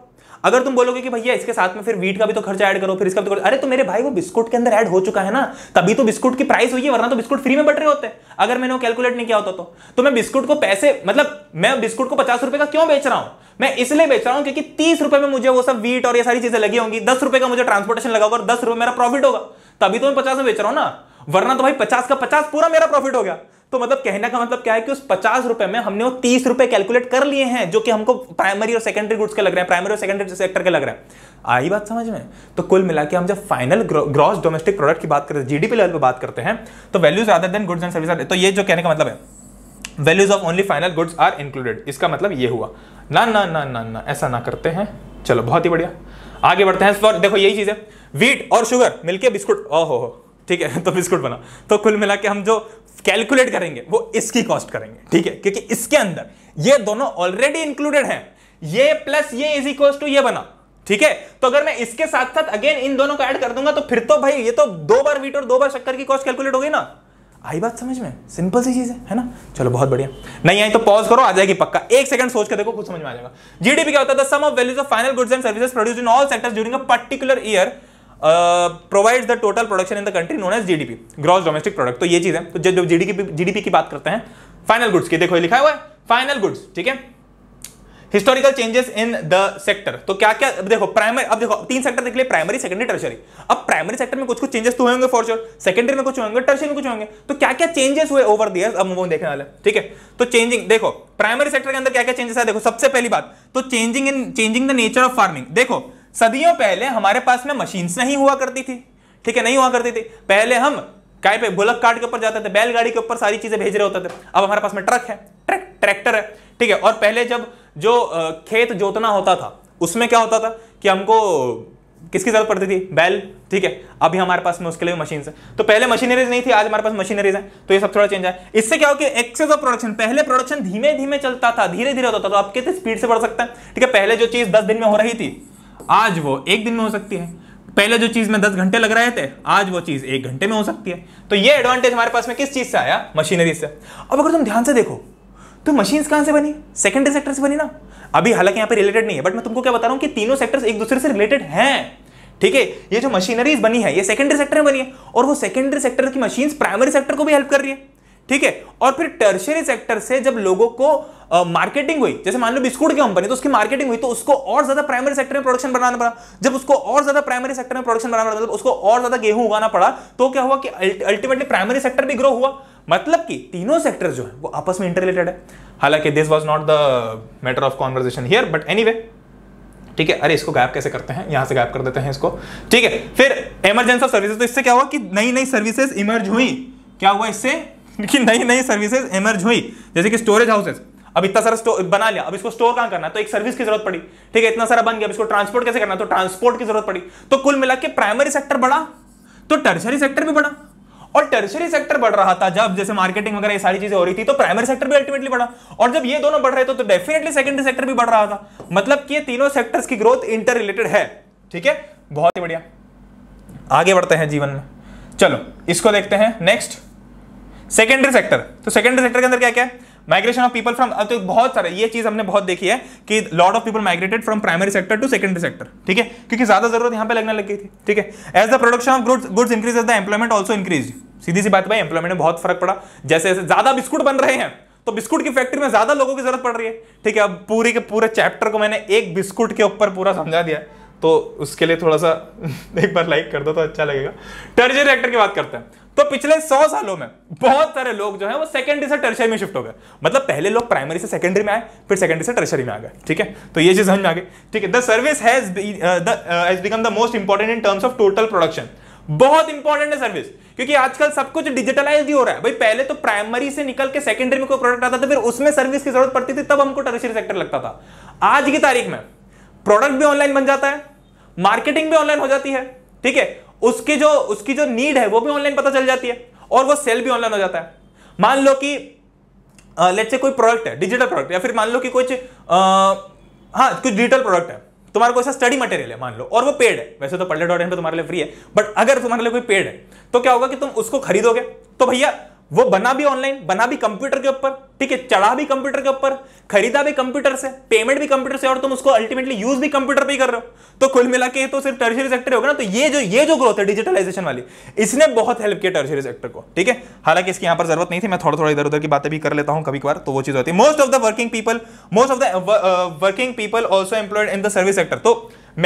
अगर तुम बोलोगे कि भैया इसके साथ में फिर वीट का भी तो खर्चा ऐड करो फिर इसका भी तो अरे तो मेरे भाई वो बिस्कुट के अंदर ऐड हो चुका है ना तभी तो बिस्कुट की प्राइस हुई है वरना तो बिस्कुट फ्री में बट रहे होते अगर मैंने वो कैलकुलेट नहीं किया होता तो, तो मैं बिस्कुट को पैसे मतलब मैं बिस्कुट को पचास का क्यों बेच रहा हूं मैं इसलिए बेच रहा हूं क्योंकि तीस में मुझे वो सब वीट और ये सारी चीजें लगी होंगी दस का मुझे ट्रांसपोर्टेशन लगा होगा और दस मेरा प्रॉफिट होगा तभी तो मैं पचास में बेच रहा हूं ना वरना तो भाई पचास का पचास पूरा मेरा प्रॉफिट हो गया तो मतलब कहने का मतलब क्या है कि उस पचास रुपए में हमने वो तीस रुपए कैलकुलेट कर लिए हैं जो कि हमको प्राइमरी और सेकेंडरी गुड्स के लग रहे हैं प्राइमरी और सेकेंडरी सेक्टर के लग रहे हैं आई बात समझ में तो कुल मिला के हम जब फाइनल ग्रॉस डोमेस्टिक प्रोडक्ट की बात करते हैं जीडीपी लेवल पर बात करते हैं तो वैल्यूज आदर देन गुड्स एंड सर्विस तो ये जो कहने का मतलब है values of only final goods are included इसका मतलब ये हुआ ना ना ना ना ना ऐसा ना करते हैं चलो बहुत ही बढ़िया आगे बढ़ते हैं देखो यही चीज है वीट और शुगर मिलके बिस्कुट ओहो हो ठीक है तो बिस्कुट बना तो कुल मिला के हम जो कैलकुलेट करेंगे वो इसकी कॉस्ट करेंगे ठीक है क्योंकि इसके अंदर ये दोनों ऑलरेडी इंक्लूडेड हैं ये प्लस ये इज इक्वल टू ये बना ठीक है तो अगर मैं इसके साथ साथ अगेन इन दोनों को ऐड कर दूंगा तो फिर तो भाई ये तो दो बार वीट और दो बार शक्कर की कॉस्ट कैलकुलेट हो गई ना आई बात समझ में सिंपल सी चीज है है ना चलो बहुत बढ़िया नहीं आई तो पॉज करो आ जाएगी पक्का एक सेकंड सोच के देखो कुछ समझ में आ जाएगा जीडीपी क्या होता है sum of values of final goods and services produce in all sectors during a particular year provides the total production in the country known as GDP gross domestic product तो ये चीज है तो जब जीडीपी जीडीपी की बात करते हैं फाइनल गुड्स की देखो लिखा हुआ है फाइनल गुड्स ठीक है historical changes in the sector तो क्या क्या अब देखो प्राइमरी अब देखो तीन सेक्टर देख लिए प्राइमरी सेकेंडरी टर्शरी अब प्राइमरी सेक्टर तो में कुछ कुछ चेंजेस तो होंगे फॉर श्योर सेकेंडरी में कुछ होंगे टर्शरी में कुछ होंगे तो क्या क्या चेंजेस हुए ओवर द अब वो देखने वाले ठीक है तो चेंजिंग देखो प्राइमरी सेक्टर के अंदर क्या क्या चेंजेस है देखो सबसे पहली बात तो changing in changing the nature of farming देखो सदियों पहले हमारे पास में मशीन्स नहीं हुआ करती थी ठीक है नहीं हुआ करती थी पहले हम काय पे बुलक कार्ड के ऊपर जाते थे बैलगाड़ी के ऊपर सारी चीजें भेज रहे होते थे अब हमारे पास में ट्रक है ट्रक ट्रैक्टर है ठीक है और पहले जब जो खेत जोतना होता था उसमें क्या होता था कि हमको किसकी जरूरत पड़ती थी बैल ठीक है अभी हमारे पास में उसके लिए मशीन है तो पहले मशीनरीज नहीं थी आज हमारे पास मशीनरीज है तो ये सब थोड़ा चेंज है इससे क्या हो कि एक्सेस ऑफ प्रोडक्शन पहले प्रोडक्शन धीमे धीमे चलता था धीरे धीरे होता था तो आप कितने स्पीड से बढ़ सकते हैं ठीक है पहले जो चीज दस दिन में हो रही थी आज वो एक दिन में हो सकती है पहले जो चीज में दस घंटे लग रहे थे आज वो चीज एक घंटे में हो सकती है तो ये एडवांटेज हमारे पास में किस चीज से आया मशीनरी से अब अगर तुम ध्यान से देखो तो मशीन कहां से बनी सेकेंडरी सेक्टर से बनी ना अभी हालांकि यहां पर रिलेटेड नहीं है बट मैं तुमको क्या बता रहा हूं कि तीनों सेक्टर्स एक दूसरे से रिलेटेड हैं ठीक है ये जो मशीनरीज बनी है ये सेकेंडरी सेक्टर में बनी है और वो सेकेंडरी सेक्टर की मशीन प्राइमरी सेक्टर को भी हेल्प कर रही है ठीक है और फिर टर्शरी सेक्टर से जब लोगों को मार्केटिंग uh, हुई जैसे मान लो बिस्कुट की कंपनी तो उसकी मार्केटिंग हुई तो उसको और ज्यादा प्राइमरी सेक्टर में प्रोडक्शन बनाना पड़ा जब उसको और ज्यादा प्राइमरी सेक्टर में प्रोडक्शन बनाना पड़ा मतलब उसको और ज्यादा गेहूं उगाना पड़ा तो क्या हुआ कि अल्टीमेटली प्राइमरी सेक्टर भी ग्रो हुआ मतलब कि तीनों सेक्टर जो है वो आपस में इंटररिलेटेड है हालांकि this was not the matter of conversation here but any ठीक है अरे इसको गायब कैसे करते हैं यहां से गायब कर देते हैं इसको ठीक है फिर इमरजेंसी ऑफ सर्विसेज तो इससे क्या हुआ कि नई नई सर्विसेज इमर्ज हुई क्या हुआ इससे क्योंकि नई नई सर्विसेज इमर्ज हुई जैसे कि स्टोरेज हाउसेज अब इतना सारा स्टोर बना लिया अब इसको स्टोर कहां करना है तो एक सर्विस की जरूरत पड़ी ठीक है इतना सारा बन गया अब इसको ट्रांसपोर्ट कैसे करना तो ट्रांसपोर्ट की जरूरत पड़ी तो कुल मिला के प्राइमरी सेक्टर बढ़ा तो टर्सरी सेक्टर भी बढ़ा और टर्सरी सेक्टर बढ़ रहा था जब जैसे मार्केटिंग वगैरह ये सारी चीजें हो रही थी तो प्राइमरी सेक्टर भी अल्टीमेटली बढ़ा और जब ये दोनों बढ़ रहे थे तो डेफिनेटली सेकेंडरी सेक्टर भी बढ़ रहा था मतलब कि ये तीनों सेक्टर्स की ग्रोथ इंटर रिलेटेड है ठीक है बहुत ही बढ़िया आगे बढ़ते हैं जीवन में चलो इसको देखते हैं नेक्स्ट सेकेंडरी सेक्टर तो सेकेंडरी सेक्टर के अंदर क्या क्या है माइग्रेशन ऑफ पीपल फ्रॉम तो बहुत सारे ये चीज हमने बहुत देखी है कि lot of people migrated from primary sector to secondary sector ठीक है क्योंकि ज्यादा जरूरत यहाँ पे लगने लग गई थी ठीक है as the production of goods goods increase the employment also increase सीधी सी बात भाई एम्प्लॉयमेंट में बहुत फर्क पड़ा जैसे जैसे ज्यादा बिस्कुट बन रहे हैं तो बिस्कुट की फैक्ट्री में ज्यादा लोगों की जरूरत पड़ रही है ठीक है अब पूरे के पूरे चैप्टर को मैंने एक बिस्कुट के ऊपर पूरा समझा दिया तो उसके लिए थोड़ा सा <laughs> एक बार लाइक कर दो तो अच्छा लगेगा टर्जरी एक्टर की बात करते हैं तो पिछले सौ सालों में बहुत सारे लोग जो है वो सेकेंडरी से टर्शरी में शिफ्ट हो गए मतलब पहले लोग प्राइमरी से सेकेंडरी में आए फिर सेकेंडरी से टर्शरी में आ गए ठीक है तो ये चीज समझ में आ गई ठीक है the service has become the most important in terms of total production बहुत इंपॉर्टेंट है सर्विस क्योंकि आजकल सब कुछ डिजिटलाइज ही हो रहा है भाई पहले तो प्राइमरी से निकल के सेकेंडरी में कोई प्रोडक्ट आता था फिर उसमें सर्विस की जरूरत पड़ती थी तब हमको टर्शरी सेक्टर लगता था आज की तारीख में प्रोडक्ट भी ऑनलाइन बन जाता है मार्केटिंग भी ऑनलाइन हो जाती है ठीक है उसकी जो उसकी जो नीड है वो भी ऑनलाइन पता चल जाती है और वो सेल भी ऑनलाइन हो जाता है मान लो कि लेट से कोई प्रोडक्ट है डिजिटल प्रोडक्ट या फिर मान लो कि कुछ हाँ कुछ डिजिटल प्रोडक्ट है तुम्हारे को ऐसा स्टडी मटेरियल है मान लो और वो पेड है वैसे तो पल्ले डॉट इन पर तुम्हारे लिए फ्री है बट अगर तुम्हारे लिए कोई पेड है तो क्या होगा कि तुम उसको खरीदोगे तो भैया वो बना भी ऑनलाइन बना भी कंप्यूटर के ऊपर ठीक है चढ़ा भी कंप्यूटर के ऊपर खरीदा भी कंप्यूटर से पेमेंट भी कंप्यूटर से और तुम उसको अल्टीमेटली यूज भी कंप्यूटर पे ही कर रहे हो तो कुल मिला के तो सिर्फ टर्शरी सेक्टर होगा ना तो ये जो ये जो ग्रोथ है डिजिटलाइजेशन वाली इसने बहुत हेल्प किया टर्शरी सेक्टर को ठीक है हालांकि इसकी यहां पर जरूरत नहीं थी मैं थोड़ा थोड़ा इधर उधर की बातें भी कर लेता हूं कभी कभार तो वो चीज होती है most of the working people most of the working people also employed in the service sector तो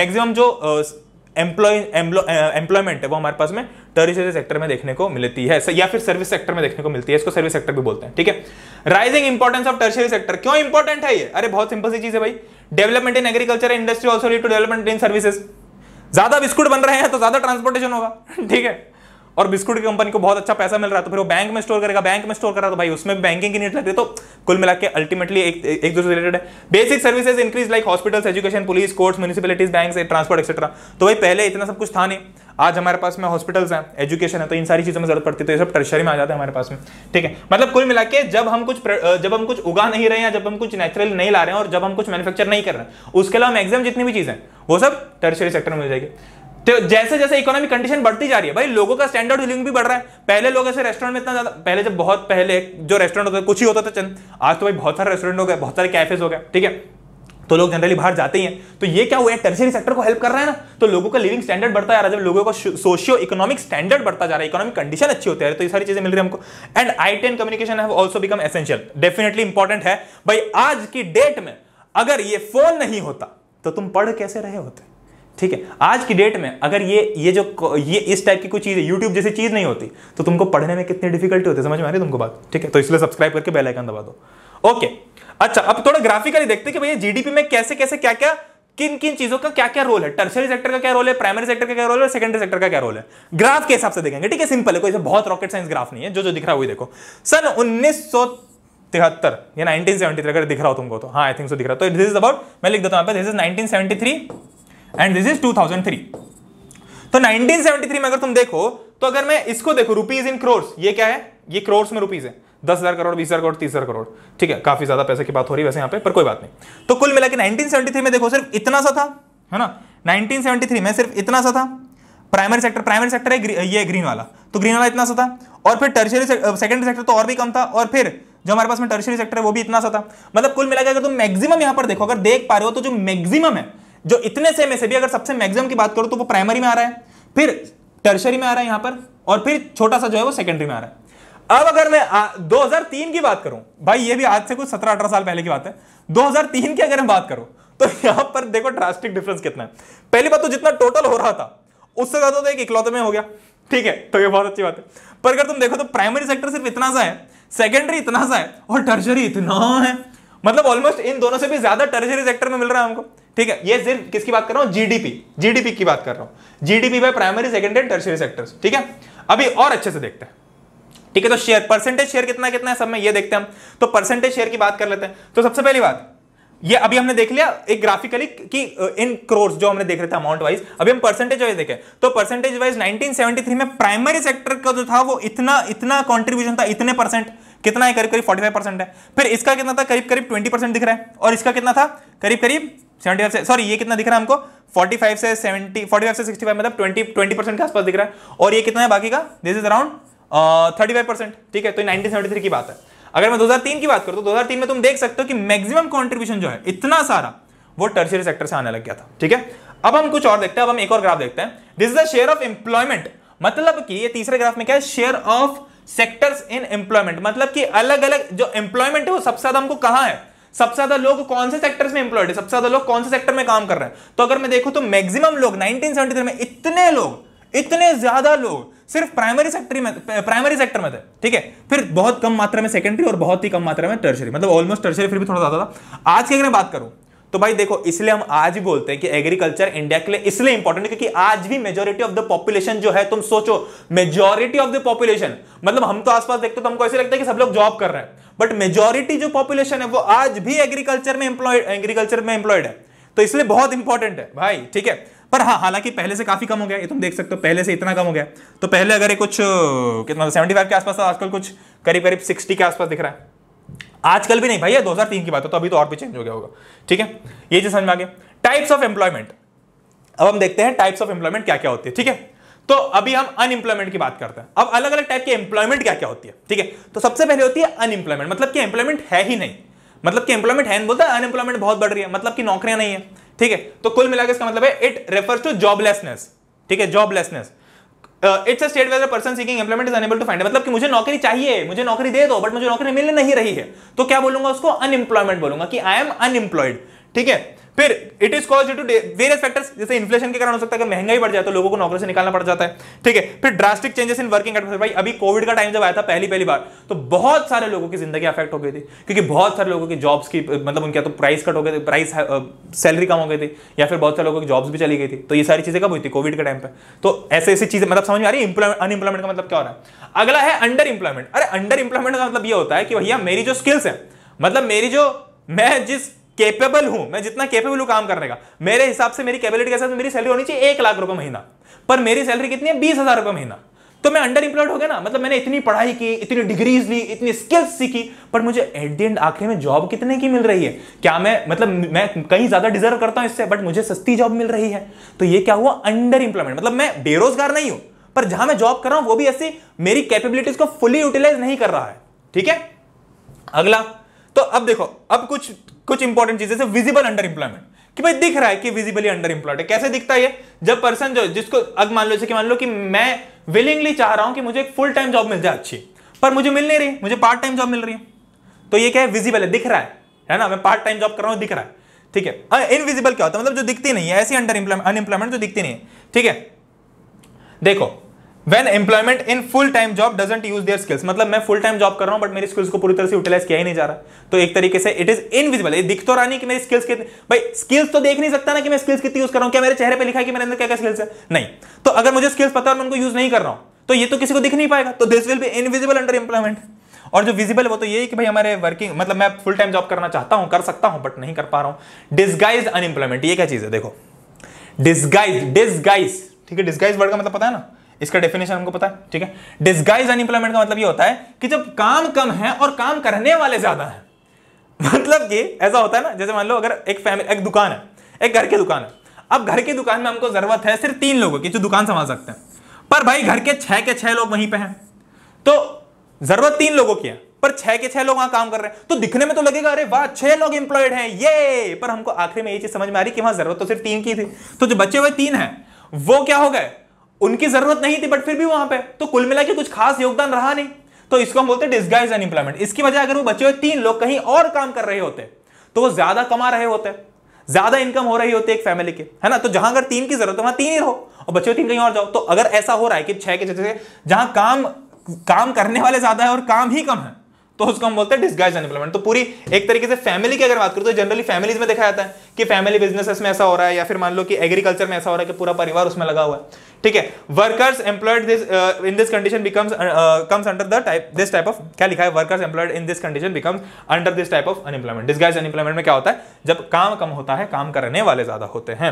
मैक्सिमम जो uh, एम्प्लॉय एम्प्लॉयमेंट eh, है वो हमारे पास में टर्सरी सेक्टर में देखने को मिलती है या फिर सर्विस सेक्टर में देखने को मिलती है इसको सर्विस सेक्टर भी बोलते हैं ठीक है rising importance of tertiary sector क्यों इंपॉर्टेंट है ये अरे बहुत सिंपल सी चीज है भाई development in agriculture industry also lead to development in services ज्यादा बिस्कुट बन रहे हैं तो ज्यादा ट्रांसपोर्टेशन होगा <laughs> ठीक है और बिस्कुट की कंपनी को बहुत अच्छा पैसा मिल रहा है तो फिर वो बैंक में स्टोर करेगा बैंक में स्टोर करा तो भाई उसमें बैंकिंग की नीट लग रही तो कुल मिला के अल्टीमेटली एक एक दूसरे रिलेटेड है basic services increase like hospital education police courts municipalities bank transport etcetera तो भाई पहले इतना सब कुछ था नहीं आज हमारे पास में हॉस्पिटल्स हैं एजुकेशन है तो इन सारी चीजों में जरूरत पड़ती है तो ये सब टर्शरी में आ जाते हैं हमारे पास में ठीक है मतलब कुल मिला के जब हम कुछ जब हम कुछ उगा नहीं रहे हैं जब हम कुछ नेचुरल नहीं ला रहे हैं और जब हम कुछ मैन्युफैक्चर नहीं कर रहे हैं उसके अलावा मैक्सिमम जितनी भी चीजें वो सब टर्शरी सेक्टर में मिल जाएगी तो जैसे जैसे इकोनॉमिक कंडीशन बढ़ती जा रही है भाई लोगों का स्टैंडर्ड लिविंग भी बढ़ रहा है पहले लोग ऐसे रेस्टोरेंट में इतना ज्यादा पहले जब बहुत पहले जो रेस्टोरेंट होते कुछ ही होता था चंद आज तो भाई बहुत सारे रेस्टोरेंट हो गए बहुत सारे कैफेज हो गए ठीक है तो लोग जनरली बाहर जाते हैं तो ये क्या हुआ है टर्सरी सेक्टर को हेल्प कर रहा है ना तो लोगों का लिविंग स्टैंडर्ड बढ़ता जा रहा है जब लोगों का सोशियो इकोनॉमिक स्टैंडर्ड बढ़ता जा रहा है इकोनॉमिक कंडीशन अच्छी होती है तो ये सारी चीजें मिल रही है हमको and I ten communication have also become essential definitely important है भाई आज की डेट में अगर ये फोन नहीं होता तो तुम पढ़ कैसे रहे होते ठीक है आज की डेट में अगर ये ये जो ये इस टाइप की कोई चीज़ है यूट्यूब जैसी चीज़ नहीं होती तो तुमको पढ़ने में कितनी डिफिकल्टी होती है समझ में आ रही है तुमको बात ठीक है तो इसलिए सब्सक्राइब करके बेल आइकन दबा दो ओके अच्छा अब थोड़ा ग्राफिकली देखते कि भैया जीडीपी में कैसे कैसे क्या क्या किन किन चीजों का क्या क्या रोल है टर्सरी सेक्टर का क्या रोल है प्राइमरी सेक्टर का क्या रोल है सेकेंडरी सेक्टर का क्या रोल है ग्राफ के हिसाब से देखेंगे ठीक है सिंपल है कोई बहुत रॉकेट साइंस ग्राफ नहीं है जो जो दिख रहा है वही देखो सन उन्नीस तिहत्तर या थ्री अगर दिख रहा हो तुमको तो हाँ आई थिंक सो दिख रहा तो दिस इज अबाउट मैं लिख देता हूँ this is 1973 and this is 2003 तो 1973 में अगर तुम देखो तो अगर मैं इसको देखो रुपीज इन क्रोर्स ये क्या है ये क्रोर्स में रुपीज है दस हजार करोड़ बीस हजार करोड़ तीस हजार करोड़ ठीक है काफी ज्यादा पैसे की बात हो रही है वैसे यहां पे पर कोई बात नहीं तो कुल मिला के 1973 में देखो सिर्फ इतना सा था है ना 1973 में सिर्फ इतना सा था प्राइमरी सेक्टर प्राइमरी सेक्टर है ग्री, ये ग्रीन वाला तो ग्रीन वाला इतना सा था और फिर टर्शरी सेकेंडरी सेक्टर तो और भी कम था और फिर जो हमारे पास में टर्शरी सेक्टर है वो भी इतना सा था मतलब कुल मिला अगर तुम मैक्सिमम यहां पर देखो अगर देख पा रहे हो तो जो मैक्सिमम है जो इतने से में से भी अगर सबसे मैक्सिमम की बात करो तो वो प्राइमरी में आ रहा है फिर टर्शरी में आ रहा है यहां पर और फिर छोटा सा जो है वो सेकेंडरी में आ रहा है अब अगर मैं आ, 2003 की बात करूं भाई ये भी आज से कुछ 17-18 साल पहले की बात है 2003 की अगर हम बात करो तो <laughs> यहां पर देखो ड्रास्टिक डिफरेंस कितना है पहली बात तो जितना टोटल हो रहा था उससे ज्यादा तो एक इकलौते में हो गया ठीक है तो ये बहुत अच्छी बात है पर अगर तुम देखो तो प्राइमरी सेक्टर सिर्फ इतना सा है सेकेंडरी इतना सा है और टर्जरी इतना है मतलब ऑलमोस्ट इन दोनों से भी ज्यादा टर्जरी सेक्टर में मिल रहा है हमको ठीक है ये सिर्फ किसकी बात कर रहा हूं जीडीपी जीडीपी की बात कर रहा हूं GDP by primary secondary tertiary sectors ठीक है अभी और अच्छे से देखते हैं ठीक है तो शेयर परसेंटेज शेयर कितना कितना है सब में ये देखते हैं हम तो परसेंटेज शेयर की बात कर लेते हैं तो सबसे पहली बात ये अभी हमने देख लिया एक ग्राफिकली कि इन क्रोर्स जो हमने देख रहे थे अमाउंट वाइज अभी हम परसेंटेज वाइज देखें तो परसेंटेज वाइज 1973 में प्राइमरी सेक्टर का जो था वो इतना इतना कंट्रीब्यूशन था इतने परसेंट कितना है करीब करीब 45 परसेंट है फिर इसका कितना था करीब करीब 20 परसेंट दिख रहा है और इसका कितना था करीब करीब सेवेंटी से सॉरी ये कितना दिख रहा है हमको 45 से 70 45 से 65 मतलब 20 20 परसेंट के आसपास दिख रहा है और ये कितना है बाकी का दिस इज अराउंड 35 परसेंट ठीक है तो नाइनटीन सेवेंटी की बात है अगर मैं 2003 की बात करूँ तो 2003 में तुम देख सकते हो कि मैक्सिमम कॉन्ट्रीब्यूशन जो है इतना सारा वो टर्सरी सेक्टर से आने लग गया था ठीक है अब हम कुछ और देखते हैं अब हम एक और ग्राफ देखते हैं this is the share of employment मतलब कि ये तीसरे ग्राफ में क्या है share of sectors in employment मतलब कि अलग अलग जो एम्प्लॉयमेंट है वो सबसे ज्यादा हमको कहा है सबसे ज्यादा लोग कौन से सेक्टर्स में एम्प्लॉयड है सबसे ज्यादा लोग कौन से सेक्टर में काम कर रहे हैं तो अगर मैं देखू तो मैक्सिमम लोग 1973 में इतने लोग इतने ज्यादा लोग सिर्फ प्राइमरी सेक्टर में प्राइमरी सेक्टर में थे ठीक है फिर बहुत कम मात्रा में सेकेंडरी और बहुत ही कम मात्रा में टर्शरी मतलब ऑलमोस्ट टर्शरी फिर भी थोड़ा ज्यादा था आज की अगर मैं बात करूं तो भाई देखो इसलिए हम आज ही बोलते हैं कि एग्रीकल्चर इंडिया के लिए इसलिए इंपॉर्टेंट है क्योंकि आज भी मेजोरिटी ऑफ द पॉपुलेशन जो है तुम सोचो मेजोरिटी ऑफ द पॉपुलेशन मतलब हम तो आसपास देखते तो हमको ऐसे लगता है कि सब लोग जॉब कर रहे हैं बट मेजोरिटी जो पॉपुलेशन है वो आज भी एग्रीकल्चर में एम्प्लॉयड एग्रीकल्चर में एम्प्लॉयड है तो इसलिए बहुत इंपॉर्टेंट है भाई ठीक है पर हाँ हालांकि पहले से काफी कम हो गया ये तुम देख सकते हो पहले से इतना कम हो गया तो पहले अगर ये कुछ कितना सेवेंटी फाइव के आसपास था आजकल कुछ करीब करीब सिक्सटी के आसपास दिख रहा है आजकल भी नहीं भैया तीन की बात हो तो अभी तो और भी चेंज हो गया होगा ठीक है ये चीज समझ में आ गया टाइप्स ऑफ एम्प्लॉयमेंट अब हम देखते हैं टाइप्स ऑफ एम्प्लॉयमेंट क्या क्या होती है ठीक है तो अभी हम अनएम्प्लॉयमेंट की बात करते हैं अब अलग अलग टाइप की एम्प्लॉयमेंट क्या क्या होती है ठीक है तो सबसे पहले होती है अनएम्प्लॉयमेंट मतलब कि एम्प्लॉयमेंट है ही नहीं मतलब कि एम्प्लॉयमेंट है बोलता है अनएम्प्लॉयमेंट बहुत बढ़ रही है मतलब कि नौकरियां नहीं है ठीक है तो कुल मिलाकर इसका मतलब है इट रेफर्स टू जॉबलेसनेस ठीक है joblessness it's a state whether person seeking employment is unable to find मतलब कि मुझे नौकरी चाहिए मुझे नौकरी दे दो बट मुझे नौकरी मिल नहीं रही है तो क्या बोलूंगा उसको अनएम्प्लॉयमेंट बोलूंगा कि आई एम अनएम्प्लॉयड ठीक है फिर it is cause to various factors जैसे इन्फ्लेशन के कारण हो सकता है कि महंगाई बढ़ जाए तो लोगों को नौकरी से निकालना पड़ जाता है ठीक है फिर drastic changes in working atmosphere भाई अभी कोविड का टाइम जब आया था पहली पहली बार तो बहुत सारे लोगों की जिंदगी अफेक्ट हो गई थी क्योंकि बहुत सारे लोगों की जॉब्स की मतलब उनके तो प्राइस कट हो गए थे प्राइस सैलरी कम हो गई थी या फिर बहुत सारे लोगों की जॉब्स भी चली गई थी तो ये सारी चीजें कब हुई थी कोविड के टाइम पर तो ऐसे ऐसी चीजें मतलब समझ में आ रही है अनएम्प्लॉयमेंट का मतलब क्या हो रहा है अगला है अंडर इंप्लॉयमेंट अरे अंडर इंप्लॉयमेंट का मतलब ये होता है कि भैया मेरी जो स्किल्स है मतलब मेरी जो मैं जिस केपेबल हूं मैं जितना केपेबल हूं काम करने का मेरे हिसाब से मेरी कैपेबिलिटी के हिसाब से मेरी सैलरी होनी चाहिए एक लाख रुपए महीना पर मेरी सैलरी कितनी है बीस हजार रुपए महीना तो मैं अंडर इंप्लॉयड हो गया ना मतलब मैंने इतनी पढ़ाई की इतनी डिग्रीज ली इतनी स्किल्स सीखी पर मुझे एट दी एंड आखिर में जॉब कितने की मिल रही है क्या मैं मतलब मैं कहीं ज्यादा डिजर्व करता हूं इससे बट मुझे सस्ती जॉब मिल रही है तो ये क्या हुआ अंडर इंप्लॉयमेंट मतलब मैं बेरोजगार नहीं हूं पर जहां मैं जॉब कर रहा हूं वो भी ऐसी मेरी कैपेबिलिटीज को फुली यूटिलाइज नहीं कर रहा है ठीक है अगला तो अब देखो अब कुछ कुछ इंपॉर्टेंट चीजें विजिबल अंडर इंप्लॉयमेंट कि भाई दिख रहा है कि विजिबली अंडर इंप्लॉयड है कैसे दिखता है जब पर्सन जो जिसको अब मान लो जैसे कि मान लो कि मैं विलिंगली चाह रहा हूं कि मुझे एक फुल टाइम जॉब मिल जाए अच्छी पर मुझे मिल नहीं रही मुझे पार्ट टाइम जॉब मिल रही है तो ये क्या है विजिबल है दिख रहा है है ना मैं पार्ट टाइम जॉब कर रहा हूँ दिख रहा है ठीक है इनविजिबल हाँ, क्या होता है मतलब जो दिखती नहीं है ऐसी अंडर अनएम्प्लॉयमेंट जो दिखती नहीं है ठीक है देखो when employment in full time job doesn't use their skills मतलब मैं फुल टाइम जॉब कर रहा हूं बट मेरी स्किल्स को पूरी तरह से यूटिलाइज किया ही नहीं जा रहा तो एक तरीके से इट इज इनविजिबल ये दिख तो रहा नहीं कि मेरी स्किल्स कितनी भाई स्किल्स तो देख नहीं सकता ना कि मैं स्किल्स कितनी यूज कर रहा हूं क्या मेरे चेहरे पर लिखा है कि मेरे अंदर क्या क्या स्किल्स है नहीं तो अगर मुझे स्किल्स पता है मैं उनको यूज नहीं कर रहा हूं तो ये तो किसी को दिख नहीं पाएगा तो this will be invisible under employment और जो विजिबल वो तो ये कि भाई हमारे वर्किंग मतलब मैं फुल टाइम जॉब करना चाहता हूं कर सकता हूं बट नहीं कर पा रहा हूं डिस्गाइज अनएम्प्लॉयमेंट ये क्या चीज है देखो डिस्गाइज डिस्गाइज ठीक है डिस्गाइज वर्ड का मतलब पता है ना इसका डेफिनेशन हमको पता है ठीक है डिस्गाइज अनएम्प्लॉयमेंट का मतलब ये होता है कि जब काम कम है और काम करने वाले ज्यादा हैं <laughs> मतलब कि ऐसा होता है ना जैसे मान लो अगर एक फैमिली एक दुकान है एक घर की दुकान है अब घर की दुकान में हमको जरूरत है सिर्फ तीन लोगों की जो दुकान संभाल सकते हैं पर भाई घर के छह के छह लोग वहीं पे हैं तो जरूरत तीन लोगों की है पर छह के छह लोग वहां काम कर रहे हैं तो दिखने में तो लगेगा अरे वाह छह लोग इंप्लॉयड हैं ये पर हमको आखिर में ये चीज समझ में आ रही कि वहां जरूरत तो सिर्फ तीन की थी तो जो बच्चे हुए तीन हैं वो क्या हो गए उनकी जरूरत नहीं थी बट फिर भी वहां पे तो कुल मिला के कुछ खास योगदान रहा नहीं तो इसको हम बोलते हैं डिस्गाइज अनएम्प्लॉयमेंट इसकी वजह अगर वो बचे हुए तीन लोग कहीं और काम कर रहे होते तो वो ज्यादा कमा रहे होते ज्यादा इनकम हो रही होती है एक फैमिली के है ना तो जहां अगर तीन की जरूरत है वहां तीन ही रहो और बच्चे तीन कहीं और जाओ तो अगर ऐसा हो रहा है कि छह के जैसे जहां काम काम करने वाले ज्यादा है और काम ही कम है तो उसको हम बोलते हैं डिस्गाइज अनएम्प्लॉयमेंट तो पूरी एक तरीके से फैमिली की अगर बात करूं तो जनरली फैमिलीज में देखा जाता है कि फैमिली बिजनेसेस में ऐसा हो रहा है या फिर मान लो कि एग्रीकल्चर में ऐसा हो रहा है कि पूरा परिवार उसमें लगा हुआ है ठीक है workers employed this in this condition becomes comes under the type this type of क्या लिखा है workers employed in this condition becomes under this type of unemployment this unemployment में क्या होता है जब काम कम होता है काम करने वाले ज्यादा होते हैं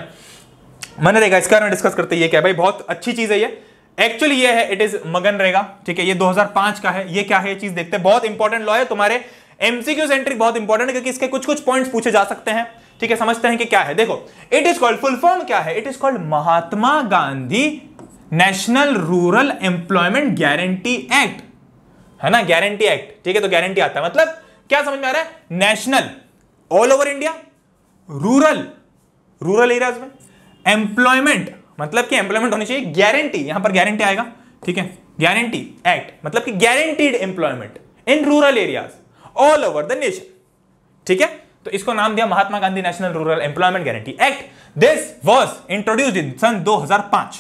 मैंने देखा इसका कारण डिस्कस करते ये क्या भाई बहुत अच्छी चीज है ये एक्चुअली ये है इट इज मगन रहेगा ठीक है ये 2005 का है ये क्या है ये चीज देखते हैं बहुत इंपॉर्टेंट लॉ है तुम्हारे एमसीक्यू सेंट्रिक बहुत इंपॉर्टेंट है क्योंकि इसके कुछ कुछ पॉइंट्स पूछे जा सकते हैं ठीक है समझते हैं कि क्या है देखो it is called full form क्या है it is called Mahatma Gandhi national rural employment guarantee act है ना गारंटी एक्ट ठीक है तो गारंटी आता है मतलब क्या समझ में आ रहा है national all over India rural rural areas में एम्प्लॉयमेंट मतलब कि एम्प्लॉयमेंट होनी चाहिए गारंटी यहां पर गारंटी आएगा ठीक है गारंटी एक्ट मतलब कि guaranteed employment in rural areas all over the nation ठीक है तो इसको नाम दिया Mahatma Gandhi national rural employment guarantee act this was introduced in सन 2005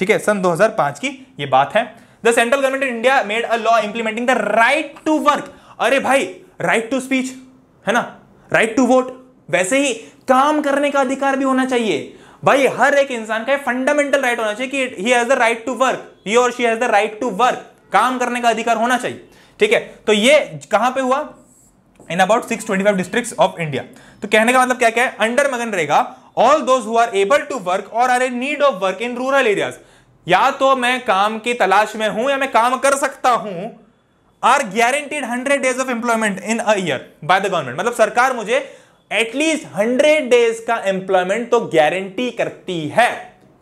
ठीक है सन 2005 की ये बात है the central government of India made a law implementing the right to work अरे भाई राइट टू स्पीच है ना राइट टू वोट वैसे ही काम करने का अधिकार भी होना चाहिए भाई हर एक इंसान का फंडामेंटल राइट होना चाहिए कि he has the right to work he और she has the right to work काम करने का अधिकार होना चाहिए ठीक है तो ये कहां पे हुआ in about six twenty five district of India तो कहने का मतलब क्या क्या है अंडर मगन रहेगा all those who are able to work और are a need of work in rural areas या तो मैं काम की तलाश में हूं या मैं काम कर सकता हूं are guaranteed hundred days of employment in a year by the government मतलब सरकार मुझे एटलीस्ट हंड्रेड डेज का एम्प्लॉयमेंट तो गारंटी करती है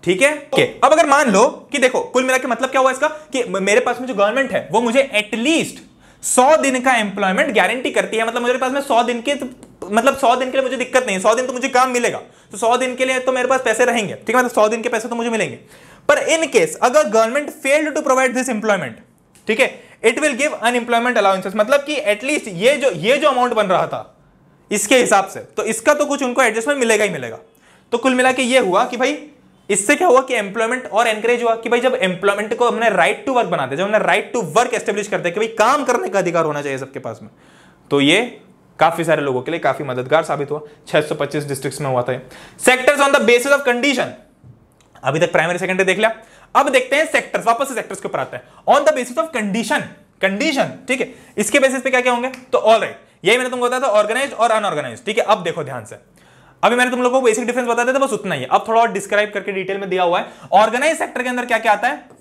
ठीक है okay. अब अगर मान लो कि देखो कुल मिला के मतलब क्या हुआ इसका कि मेरे पास में जो गवर्नमेंट है वो मुझे एटलीस्ट सौ दिन का एम्प्लॉयमेंट गारंटी करती है मतलब मेरे पास में सौ दिन के तो, मतलब सौ दिन के लिए मुझे दिक्कत नहीं सौ दिन तो मुझे काम मिलेगा तो सौ दिन के लिए तो मेरे पास पैसे रहेंगे ठीक है मतलब सौ दिन के पैसे तो मुझे मिलेंगे पर इन केस अगर government failed to provide this employment ठीक है it will give unemployment allowances मतलब कि एटलीस्ट ये जो ये जो अमाउंट बन रहा था इसके हिसाब से तो इसका तो कुछ उनको एडजस्टमेंट मिलेगा ही मिलेगा तो कुल मिला के ये हुआ कि भाई इससे क्या हुआ कि एम्प्लॉयमेंट और एनकरेज हुआ कि भाई जब एम्प्लॉयमेंट को हमने राइट टू वर्क बना दिया जब हमने राइट टू वर्क एस्टेब्लिश कर दिया कि भाई काम करने का अधिकार होना चाहिए सबके पास में तो ये काफी सारे लोगों के लिए काफी मददगार साबित हुआ 625 डिस्ट्रिक्ट्स में हुआ था sectors on the basis of condition अभी तक प्राइमरी सेकेंडरी देख लिया अब देखते हैं सेक्टर्स वापस से सेक्टर्स के ऊपर आते हैं on the basis of condition condition ठीक है इसके बेसिस पे क्या क्या होंगे तो ऑल राइट यही मैंने तुमको बताया था ऑर्गेनाइज और अनऑर्गेनाइज ठीक है अब देखो ध्यान से अभी मैंने तुम लोगों को बेसिक डिफरेंस बता दिया बस उतना ही अब थोड़ा और डिस्क्राइब करके डिटेल में दिया हुआ है ऑर्गेनाइज सेक्टर के अंदर क्या क्या आता है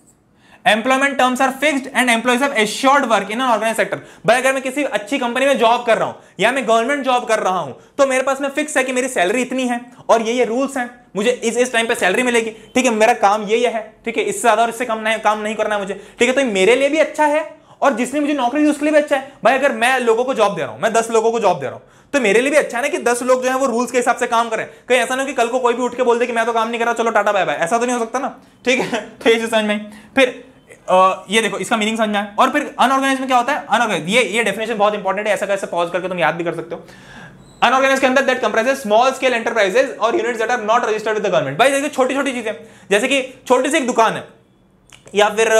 employment terms are fix and employees assured work in organise sector भाई अगर मैं किसी अच्छी कंपनी में जॉब कर रहा हूं या मैं गवर्नमेंट जॉब कर रहा हूं तो मेरे पास में फिक्स है कि मेरी सैलरी इतनी है और ये ये रूल्स हैं मुझे इस इस टाइम पे सैलरी मिलेगी ठीक है मेरा काम ये है ठीक है इससे ज्यादा और इससे कम नहीं काम नहीं करना है मुझे ठीक है तो मेरे लिए भी अच्छा है और जिसने मुझे नौकरी दी उसके लिए भी अच्छा है भाई अगर मैं लोगों को जॉब दे रहा हूं मैं दस लोगों को जॉब दे रहा हूं तो मेरे लिए भी अच्छा है ना कि दस लोग जो है वो रूल्स के हिसाब से काम करें कहीं ऐसा ना कि कल को कोई भी उठ के बोल दे कि मैं तो काम नहीं कर रहा चलो टाटा बाय बाय ऐसा तो नहीं हो सकता ना ठीक है <laughs> तो समझ में फिर ये देखो इसका मीनिंग समझना है और फिर अनऑर्गेनाइज में क्या होता है अनऑर्गेनाइज ये ये डेफिनेशन बहुत इंपॉर्टेंट है ऐसा कैसे पॉज करके तुम याद भी कर सकते हो अनऑर्गेनाइज के अंदर that comprises small scale enterprises और units that are not registered with the government भाई देखिए छोटी छोटी चीजें जैसे कि छोटी सी एक दुकान है या फिर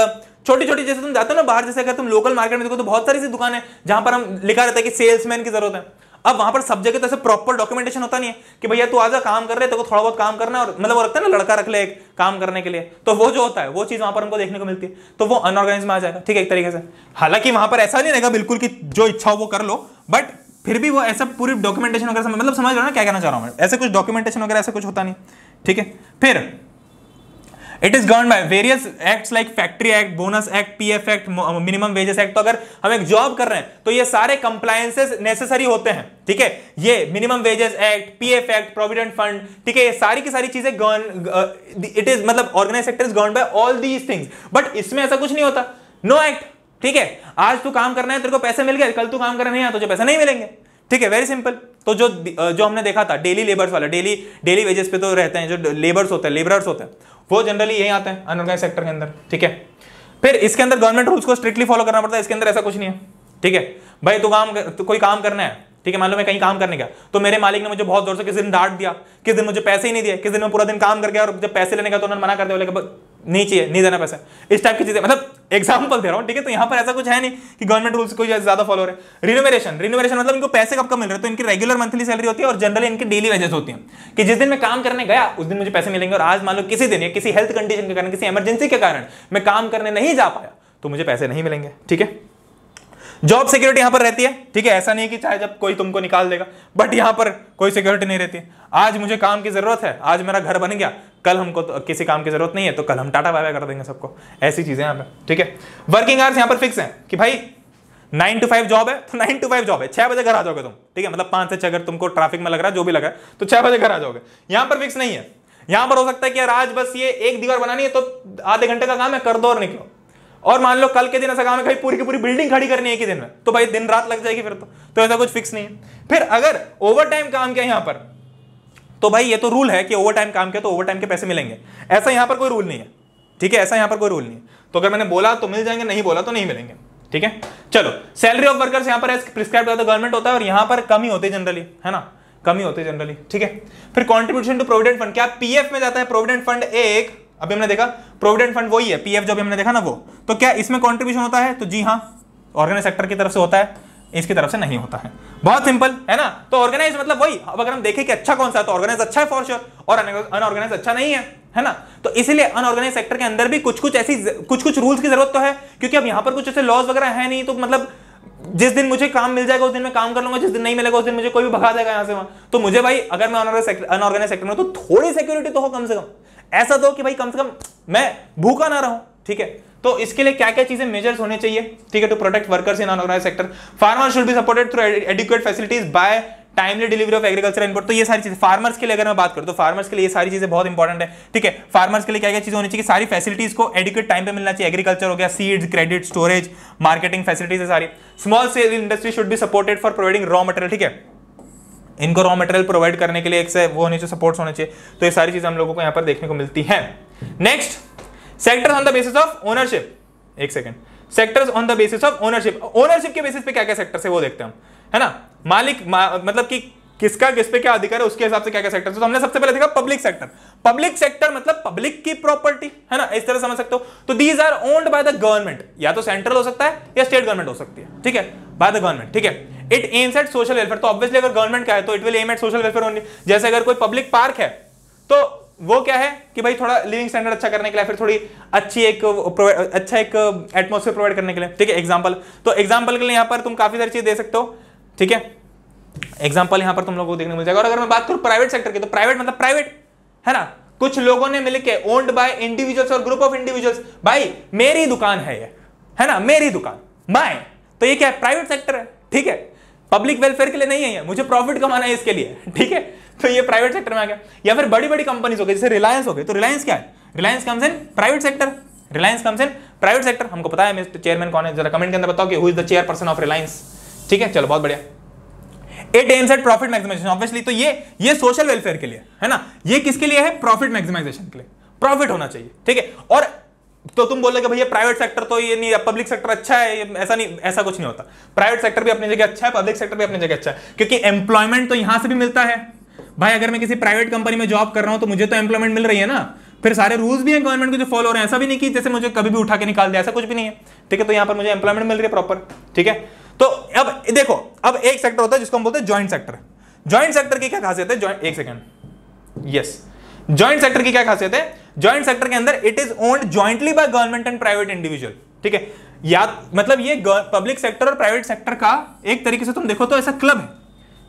छोटी छोटी जैसे तुम जाते हो ना बाहर जैसे अगर तुम लोकल मार्केट में देखो तो बहुत सारी सी दुकान है जहां पर हम लिखा रहता है कि सेल्समैन की जरूरत है अब वहां पर सब जगह तो ऐसे प्रॉपर डॉक्यूमेंटेशन होता नहीं है कि भैया तू आज काम कर रहे तो थोड़ा बहुत काम करना है और मतलब वो रखता है ना लड़का रख ले एक काम करने के लिए तो वो जो होता है वो चीज वहां पर हमको देखने को मिलती है तो वो अनऑर्गेनाइज में आ जाएगा ठीक है एक तरीके से हालांकि वहां पर ऐसा नहीं रहेगा बिल्कुल की जो इच्छा हो वो कर लो बट फिर भी वो ऐसा पूरी डॉक्यूमेंटेशन वगैरह मतलब समझ रहे हो ना क्या कहना चाह रहा हूँ ऐसे कुछ डॉक्यूमेंटेशन वगैरह ऐसा कुछ होता नहीं ठीक है फिर it is govern by various acts like factory act bonus act PF act minimum wages act तो अगर हम एक जॉब कर रहे हैं तो ये सारे कंप्लायंसेस नेसेसरी होते हैं ठीक है ये minimum wages act PF act provident fund ठीक है ये सारी की सारी चीजें गवर्न इट इज मतलब organise sector is govern by all these things but इसमें ऐसा कुछ नहीं होता नो एक्ट ठीक है आज तू काम करना है तेरे को पैसे मिल गए कल तू काम करना नहीं है तुझे पैसे नहीं मिलेंगे ठीक है वेरी सिंपल तो जो जो हमने देखा था डेली लेबर्स वाला डेली डेली वेजेस पे तो रहते हैं जो लेबर्स होते हैं लेबरर्स होते हैं वो जनरली यही आते हैं अनऑर्गेनाइज सेक्टर के अंदर ठीक है फिर इसके अंदर गवर्नमेंट रूल्स को स्ट्रिक्टली फॉलो करना पड़ता है इसके अंदर ऐसा कुछ नहीं है ठीक है भाई तो काम तो कोई काम करना है ठीक है मान लो मैं कहीं काम करने गया तो मेरे मालिक ने मुझे बहुत जोर से किस दिन डांट दिया किस दिन मुझे पैसे ही नहीं दिए किस दिन मैं पूरा दिन काम कर गया और जब पैसे लेने का तो उन्होंने मना कर दिया नहीं चाहिए नहीं देना पैसा इस टाइप की चीजें मतलब एग्जाम्पल दे रहा हूँ ठीक है तो यहाँ पर ऐसा कुछ है नहीं कि गवर्नमेंट रूल्स को ज्यादा फॉलो है रिनोवेशन रिनोवेशन मतलब इनको पैसे कब कब मिल रहे हैं तो इनकी रेगुलर मंथली सैलरी होती है और जनरली इनकी डेली वेजेस होती है कि जिस दिन मैं काम करने गया उस दिन मुझे पैसे मिलेंगे और आज मान लो किसी दिन या किसी हेल्थ कंडीशन के कारण किसी इमरजेंसी के कारण मैं काम करने नहीं जा पाया तो मुझे पैसे नहीं मिलेंगे ठीक है जॉब सिक्योरिटी यहां पर रहती है ठीक है ऐसा नहीं कि चाहे जब कोई तुमको निकाल देगा बट यहां पर कोई सिक्योरिटी नहीं रहती आज मुझे काम की जरूरत है आज मेरा घर बन गया कल हमको तो किसी काम की जरूरत नहीं है तो कल हम टाटा बाय बाय कर देंगे सबको ऐसी चीजें यहाँ पे ठीक है वर्किंग आवर्स यहाँ पर फिक्स हैं कि भाई नाइन टू फाइव जॉब है तो नाइन टू फाइव जॉब है छह बजे घर आ जाओगे तुम ठीक है मतलब पांच से छह अगर तुमको ट्रैफिक में लग रहा है जो भी लग रहा है तो छह बजे घर आ जाओगे यहाँ पर फिक्स नहीं है यहाँ पर हो सकता है कि यार आज बस ये एक दीवार बनानी है तो आधे घंटे का काम है कर दो और निकलो और मान लो कल के दिन ऐसा काम है कहीं पूरी की पूरी बिल्डिंग खड़ी करनी है एक ही दिन में तो भाई दिन रात लग जाएगी फिर तो, तो ऐसा कुछ फिक्स नहीं है फिर अगर ओवर टाइम काम किया यहाँ पर तो भाई ये तो रूल है कि ओवर टाइम काम किया तो ओवर टाइम के पैसे मिलेंगे ऐसा यहां पर कोई रूल नहीं है ठीक है ऐसा यहां पर कोई रूल नहीं है तो अगर मैंने बोला तो मिल जाएंगे नहीं बोला तो नहीं मिलेंगे ठीक है चलो सैलरी ऑफ वर्कर्स यहां पर प्रिस्क्राइब करता गवर्नमेंट होता है और यहां पर कमी होती है जनरली है ना कमी होती है जनरली ठीक है फिर कॉन्ट्रीब्यूशन टू प्रोविडेंट फंड क्या पीएफ में जाता है प्रोविडेंट फंड एक अभी हमने देखा प्रोविडेंट फंड वही है पीएफ जो भी हमने देखा ना वो तो क्या इसमें कॉन्ट्रीब्यूशन होता है तो जी हाँ ऑर्गेनाइज सेक्टर की तरफ से होता है इसकी तरफ से नहीं होता है बहुत सिंपल है ना तो ऑर्गेनाइज मतलब वही अब अगर हम देखें कि अच्छा कौन सा है तो ऑर्गेनाइज अच्छा है फॉर श्योर और अनऑर्गेनाइज अच्छा नहीं है है ना तो इसीलिए अनऑर्गेनाइज सेक्टर के अंदर भी कुछ कुछ ऐसी कुछ कुछ रूल्स की जरूरत तो है क्योंकि अब यहां पर कुछ ऐसे लॉज वगैरह है नहीं तो मतलब जिस दिन मुझे काम मिल जाएगा उस दिन मैं काम कर लूंगा जिस दिन नहीं मिलेगा उस दिन मुझे कोई भी भगा देगा यहां से वहां तो मुझे भाई अगर मैं अनऑर्गेनाइज सेक्टर में तो थोड़ी सिक्योरिटी तो हो कम से कम ऐसा तो कि भाई कम से कम मैं भूखा ना रहूं ठीक है तो इसके लिए क्या क्या चीजें मेजर्स होने चाहिए ठीक है to protect workers in organise sector farmer should be supported through adequate facilities by timely delivery of agriculture input तो ये सारी चीजें फार्मर्स के लिए अगर मैं बात करूं तो फार्मर्स के लिए ये सारी चीजें बहुत इंपॉर्टेंट है ठीक है फार्मर्स के लिए क्या क्या चीजें होनी चाहिए सारी फैसिलिटीज को एडुकेट टाइम पे मिलना चाहिए एग्रीकल्चर हो गया seeds credit storage marketing facilities है सारी small scale industry should be supported for providing raw material ठीक है इनको रॉ मटेरियल प्रोवाइड करने के लिए एक से वो होने चाहिए सपोर्ट्स होने चाहिए तो ये सारी चीजें हम लोगों को यहाँ पर देखने को मिलती है next sectors on the basis of ownership एक second sectors on the basis of ownership ownership के बेसिस पे क्या क्या सेक्टर्स है वो देखते हैं हम है ना मालिक मा, मतलब कि किसका किस पे क्या अधिकार है उसके हिसाब से क्या क्या सेक्टर तो हमने सबसे पहले देखा पब्लिक सेक्टर पब्लिक सेक्टर मतलब पब्लिक की प्रॉपर्टी है ना इस तरह समझ सकते हो तो these are owned by the government या तो सेंट्रल हो सकता है या स्टेट गवर्नमेंट हो सकती है ठीक है बाय द गवर्नमेंट ठीक है it aims at social welfare तो ऑब्वियसली अगर गवर्नमेंट का है तो it will aim at social welfare only जैसे अगर कोई पब्लिक पार्क है तो वो क्या है कि भाई थोड़ा लिविंग स्टैंडर्ड अच्छा करने के लिए फिर थोड़ी अच्छी एक अच्छा एक एटमोसफेयर प्रोवाइड करने के लिए ठीक है एग्जाम्पल तो एग्जाम्पल के लिए यहां पर तुम काफी सारी चीज दे सकते हो ठीक है एग्जाम्पल यहां पर तुम लोगों को देखने मिल जाएगा और अगर मैं बात करूं प्राइवेट सेक्टर की तो प्राइवेट मतलब प्राइवेट है ना कुछ लोगों ने मिलकर ओन्ड बाय इंडिविजुअल्स और ग्रुप ऑफ इंडिविजुअल्स भाई मेरी दुकान है ये है ना मेरी दुकान माए तो ये क्या है प्राइवेट सेक्टर है ठीक है पब्लिक वेलफेयर के लिए नहीं है मुझे प्रॉफिट कमाना है इसके लिए ठीक है तो ये प्राइवेट सेक्टर में आ गया या फिर बड़ी बड़ी कंपनीज हो गई जैसे रिलायंस हो गई तो रिलायंस क्या है Reliance comes in private sector Reliance comes in private sector हमको पता है चेयरमैन कौन है जरा कमेंट के अंदर बताओ कि who is the chairperson of Reliance ठीक है चलो बहुत बढ़िया it aims at profit maximisation obviously तो ये ये सोशल वेलफेयर के लिए है ना ये किसके लिए है प्रॉफिट मैक्सिमाइजेशन के लिए प्रॉफिट होना चाहिए ठीक है और तो तुम बोलोगे भैया प्राइवेट सेक्टर तो ये नहीं पब्लिक सेक्टर अच्छा है ऐसा नहीं ऐसा कुछ नहीं होता प्राइवेट सेक्टर भी अपनी जगह अच्छा है पब्लिक सेक्टर भी अपनी जगह अच्छा है क्योंकि एम्प्लॉयमेंट तो यहां से भी मिलता है भाई अगर मैं किसी प्राइवेट कंपनी में जॉब कर रहा हूं तो मुझे तो एम्प्लॉयमेंट मिल रही है ना फिर सारे रूल्स भी हैं गवर्नमेंट के जो फॉलो हो रहे हैं ऐसा भी नहीं कि जैसे मुझे कभी भी उठा के निकाल दिया ऐसा कुछ भी नहीं है ठीक है तो यहां पर मुझे एम्प्लॉयमेंट मिल रही है प्रॉपर ठीक है तो अब देखो अब एक सेक्टर होता है जिसको हम बोलते हैं ज्वाइंट सेक्टर ज्वाइंट सेक्टर की क्या खासियत है एक सेकेंड यस ज्वाइंट सेक्टर की क्या खासियत है ज्वाइंट सेक्टर के अंदर it is owned jointly by government and private individual ठीक है या मतलब ये पब्लिक सेक्टर और प्राइवेट सेक्टर का एक तरीके से तुम देखो तो ऐसा क्लब है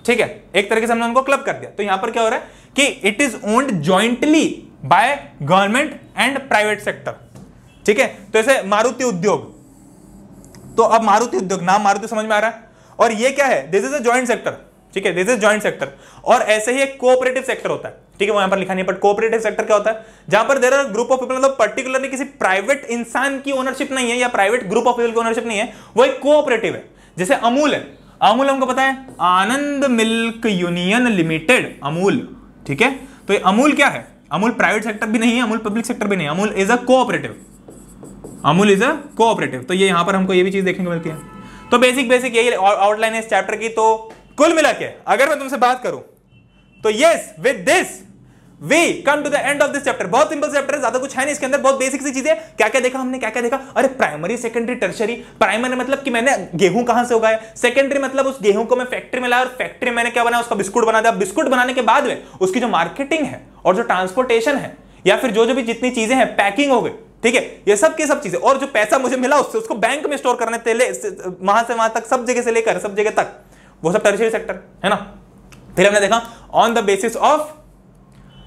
ठीक है एक तरीके से हमने उनको क्लब कर दिया तो यहां पर क्या हो रहा है कि it is owned jointly by government and private sector ठीक है तो ऐसे मारुति उद्योग तो अब मारुति उद्योग नाम मारुति समझ में आ रहा है और ये क्या है this is a joint sector ठीक है दिस इज ज्वाइंट सेक्टर और ऐसे ही एक कोऑपरेटिव सेक्टर होता है ठीक है वो यहां पर लिखा नहीं बट कोऑपरेटिव सेक्टर क्या होता है जहां पर there are group of people मतलब पर्टिकुलरली किसी प्राइवेट इंसान की ओनरशिप नहीं है या प्राइवेट ग्रुप ऑफ पीपल की ओनरशिप नहीं है वो एक कोऑपरेटिव है जैसे अमूल है अमूल हमको पता है Anand milk union limited Amul ठीक है तो ये अमूल क्या है अमूल प्राइवेट सेक्टर भी नहीं है अमूल पब्लिक सेक्टर भी नहीं Amul is a cooperative Amul is a cooperative तो ये यहां पर हमको ये भी चीज देखने को मिलती है तो बेसिक बेसिक यही आउटलाइन है इस चैप्टर की तो कुल मिला के अगर मैं तुमसे बात करूं तो yes with this we come to the end of this chapter बहुत सिंपल चैप्टर है ज्यादा कुछ है नहीं इसके अंदर बहुत बेसिक सी चीजें क्या क्या देखा हमने क्या क्या देखा अरे प्राइमरी सेकेंडरी टर्शरी प्राइमरी मतलब कि मैंने गेहूं कहां से उगाया सेकेंडरी मतलब उस गेहूं को मैं फैक्ट्री में लाया और फैक्ट्री मैंने क्या बनाया उसका बिस्कुट बना दिया बिस्कुट बनाने के बाद में उसकी जो मार्केटिंग है और जो ट्रांसपोर्टेशन है या फिर जो जो भी जितनी चीजें हैं पैकिंग हो गई ठीक है ये सब की सब चीजें और जो पैसा मुझे मिला उससे उसको बैंक में स्टोर करने तेले वहां से वहां तक सब जगह से लेकर सब जगह तक वो सब टर्शरी सेक्टर है ना फिर हमने देखा on the basis of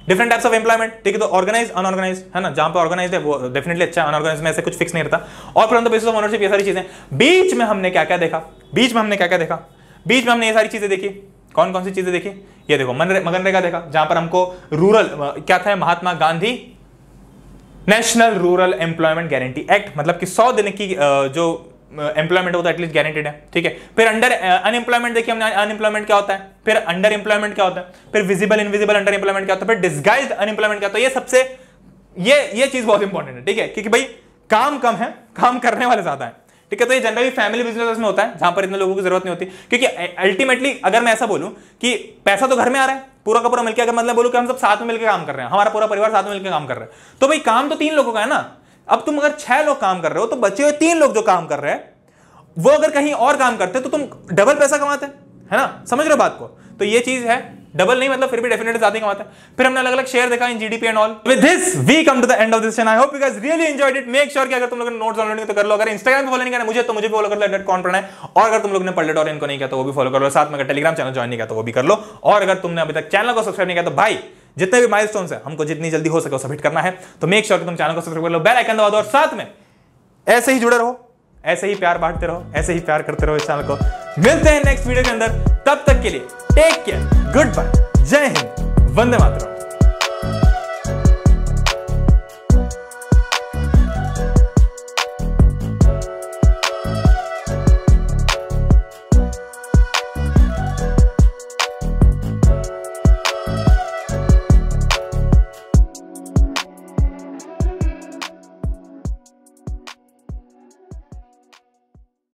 different types of employment ठीक है तो ऑर्गेनाइज अनऑर्गेनाइज है ना जहां पर ऑर्गेनाइज है वो डेफिनेटली अच्छा अनऑर्गेनाइज में ऐसे कुछ फिक्स नहीं रहता और फिर बेसिस ऑफ ऑनरशिप ये सारी चीजें बीच में हमने क्या क्या देखा बीच में हमने क्या क्या देखा बीच में हमने ये सारी चीजें देखी कौन कौन सी चीजें देखी ये देखो मनरेगा देखा जहां पर हमको रूरल क्या था Mahatma Gandhi national rural employment guarantee act मतलब कि सौ दिन की जो एम्प्लॉयमेंट होता है एटलीस्ट गारंटेड है ठीक है फिर अंडर अनएम्प्लॉयमेंट देखिए हमने अनएम्प्लॉयमेंट क्या होता है फिर अंडर एम्प्लॉयमेंट क्या होता है फिर विजिबल इनविजिबल अंडर एम्प्लॉयमेंट क्या होता है फिर डिस्गाइज अनएम्प्लॉयमेंट क्या होता है ये सबसे ये ये चीज बहुत इंपॉर्टेंट है ठीक है क्योंकि भाई काम कम है काम करने वाले ज्यादा है ठीक है तो ये जनरली फैमिली बिजनेस में होता है जहां पर इतने लोगों की जरूरत नहीं होती क्योंकि अल्टीमेटली अगर मैं ऐसा बोलूं कि पैसा तो घर में आ रहा है पूरा का पूरा मिलकर अगर मतलब बोलूं कि हम सब साथ में मिलकर काम कर रहे हैं हमारा पूरा परिवार साथ में मिलकर काम कर रहा है तो भाई काम तो तीन लोगों का है ना अब तुम अगर छह लोग काम कर रहे हो तो बचे हुए तीन लोग जो काम कर रहे हैं वो अगर कहीं और काम करते तो तुम डबल पैसा कमाते है ना समझ रहे हो बात को तो ये चीज है डबल नहीं मतलब फिर भी डेफिनेटली ज्यादा कमाता है फिर हमने अलग अलग शेयर देखा in GDP and all with this we come to the end of this I hope you guys really enjoyed it make sure कि अगर तुम लोगों ने नोट्स डाउनलोड नहीं तो कर लो अगर इंस्टाग्राम पे फॉलो नहीं करना मुझे तो मुझे भी फॉलो कर लो कौन पढ़ना है और अगर तुम लोग ने पल्लेट और इनको नहीं किया तो वो भी फॉलो कर लो साथ में अगर टेलीग्राम चैनल ज्वाइन नहीं किया तो वो भी कर लो और अगर तुमने अभी तक चैनल को सब्सक्राइब नहीं किया तो भाई जितने भी माइलस्टोन्स है हमको जितनी जल्दी हो सके वो सबमिट करना है तो मेक श्योर कि तुम चैनल को सब्सक्राइब कर लो बेल आइकन दबा दो और साथ में ऐसे ही जुड़े रहो ऐसे ही प्यार बांटते रहो ऐसे ही प्यार करते रहो इस चैनल को मिलते हैं नेक्स्ट वीडियो के अंदर तब तक के लिए टेक केयर गुड बाय जय हिंद वंदे मातरम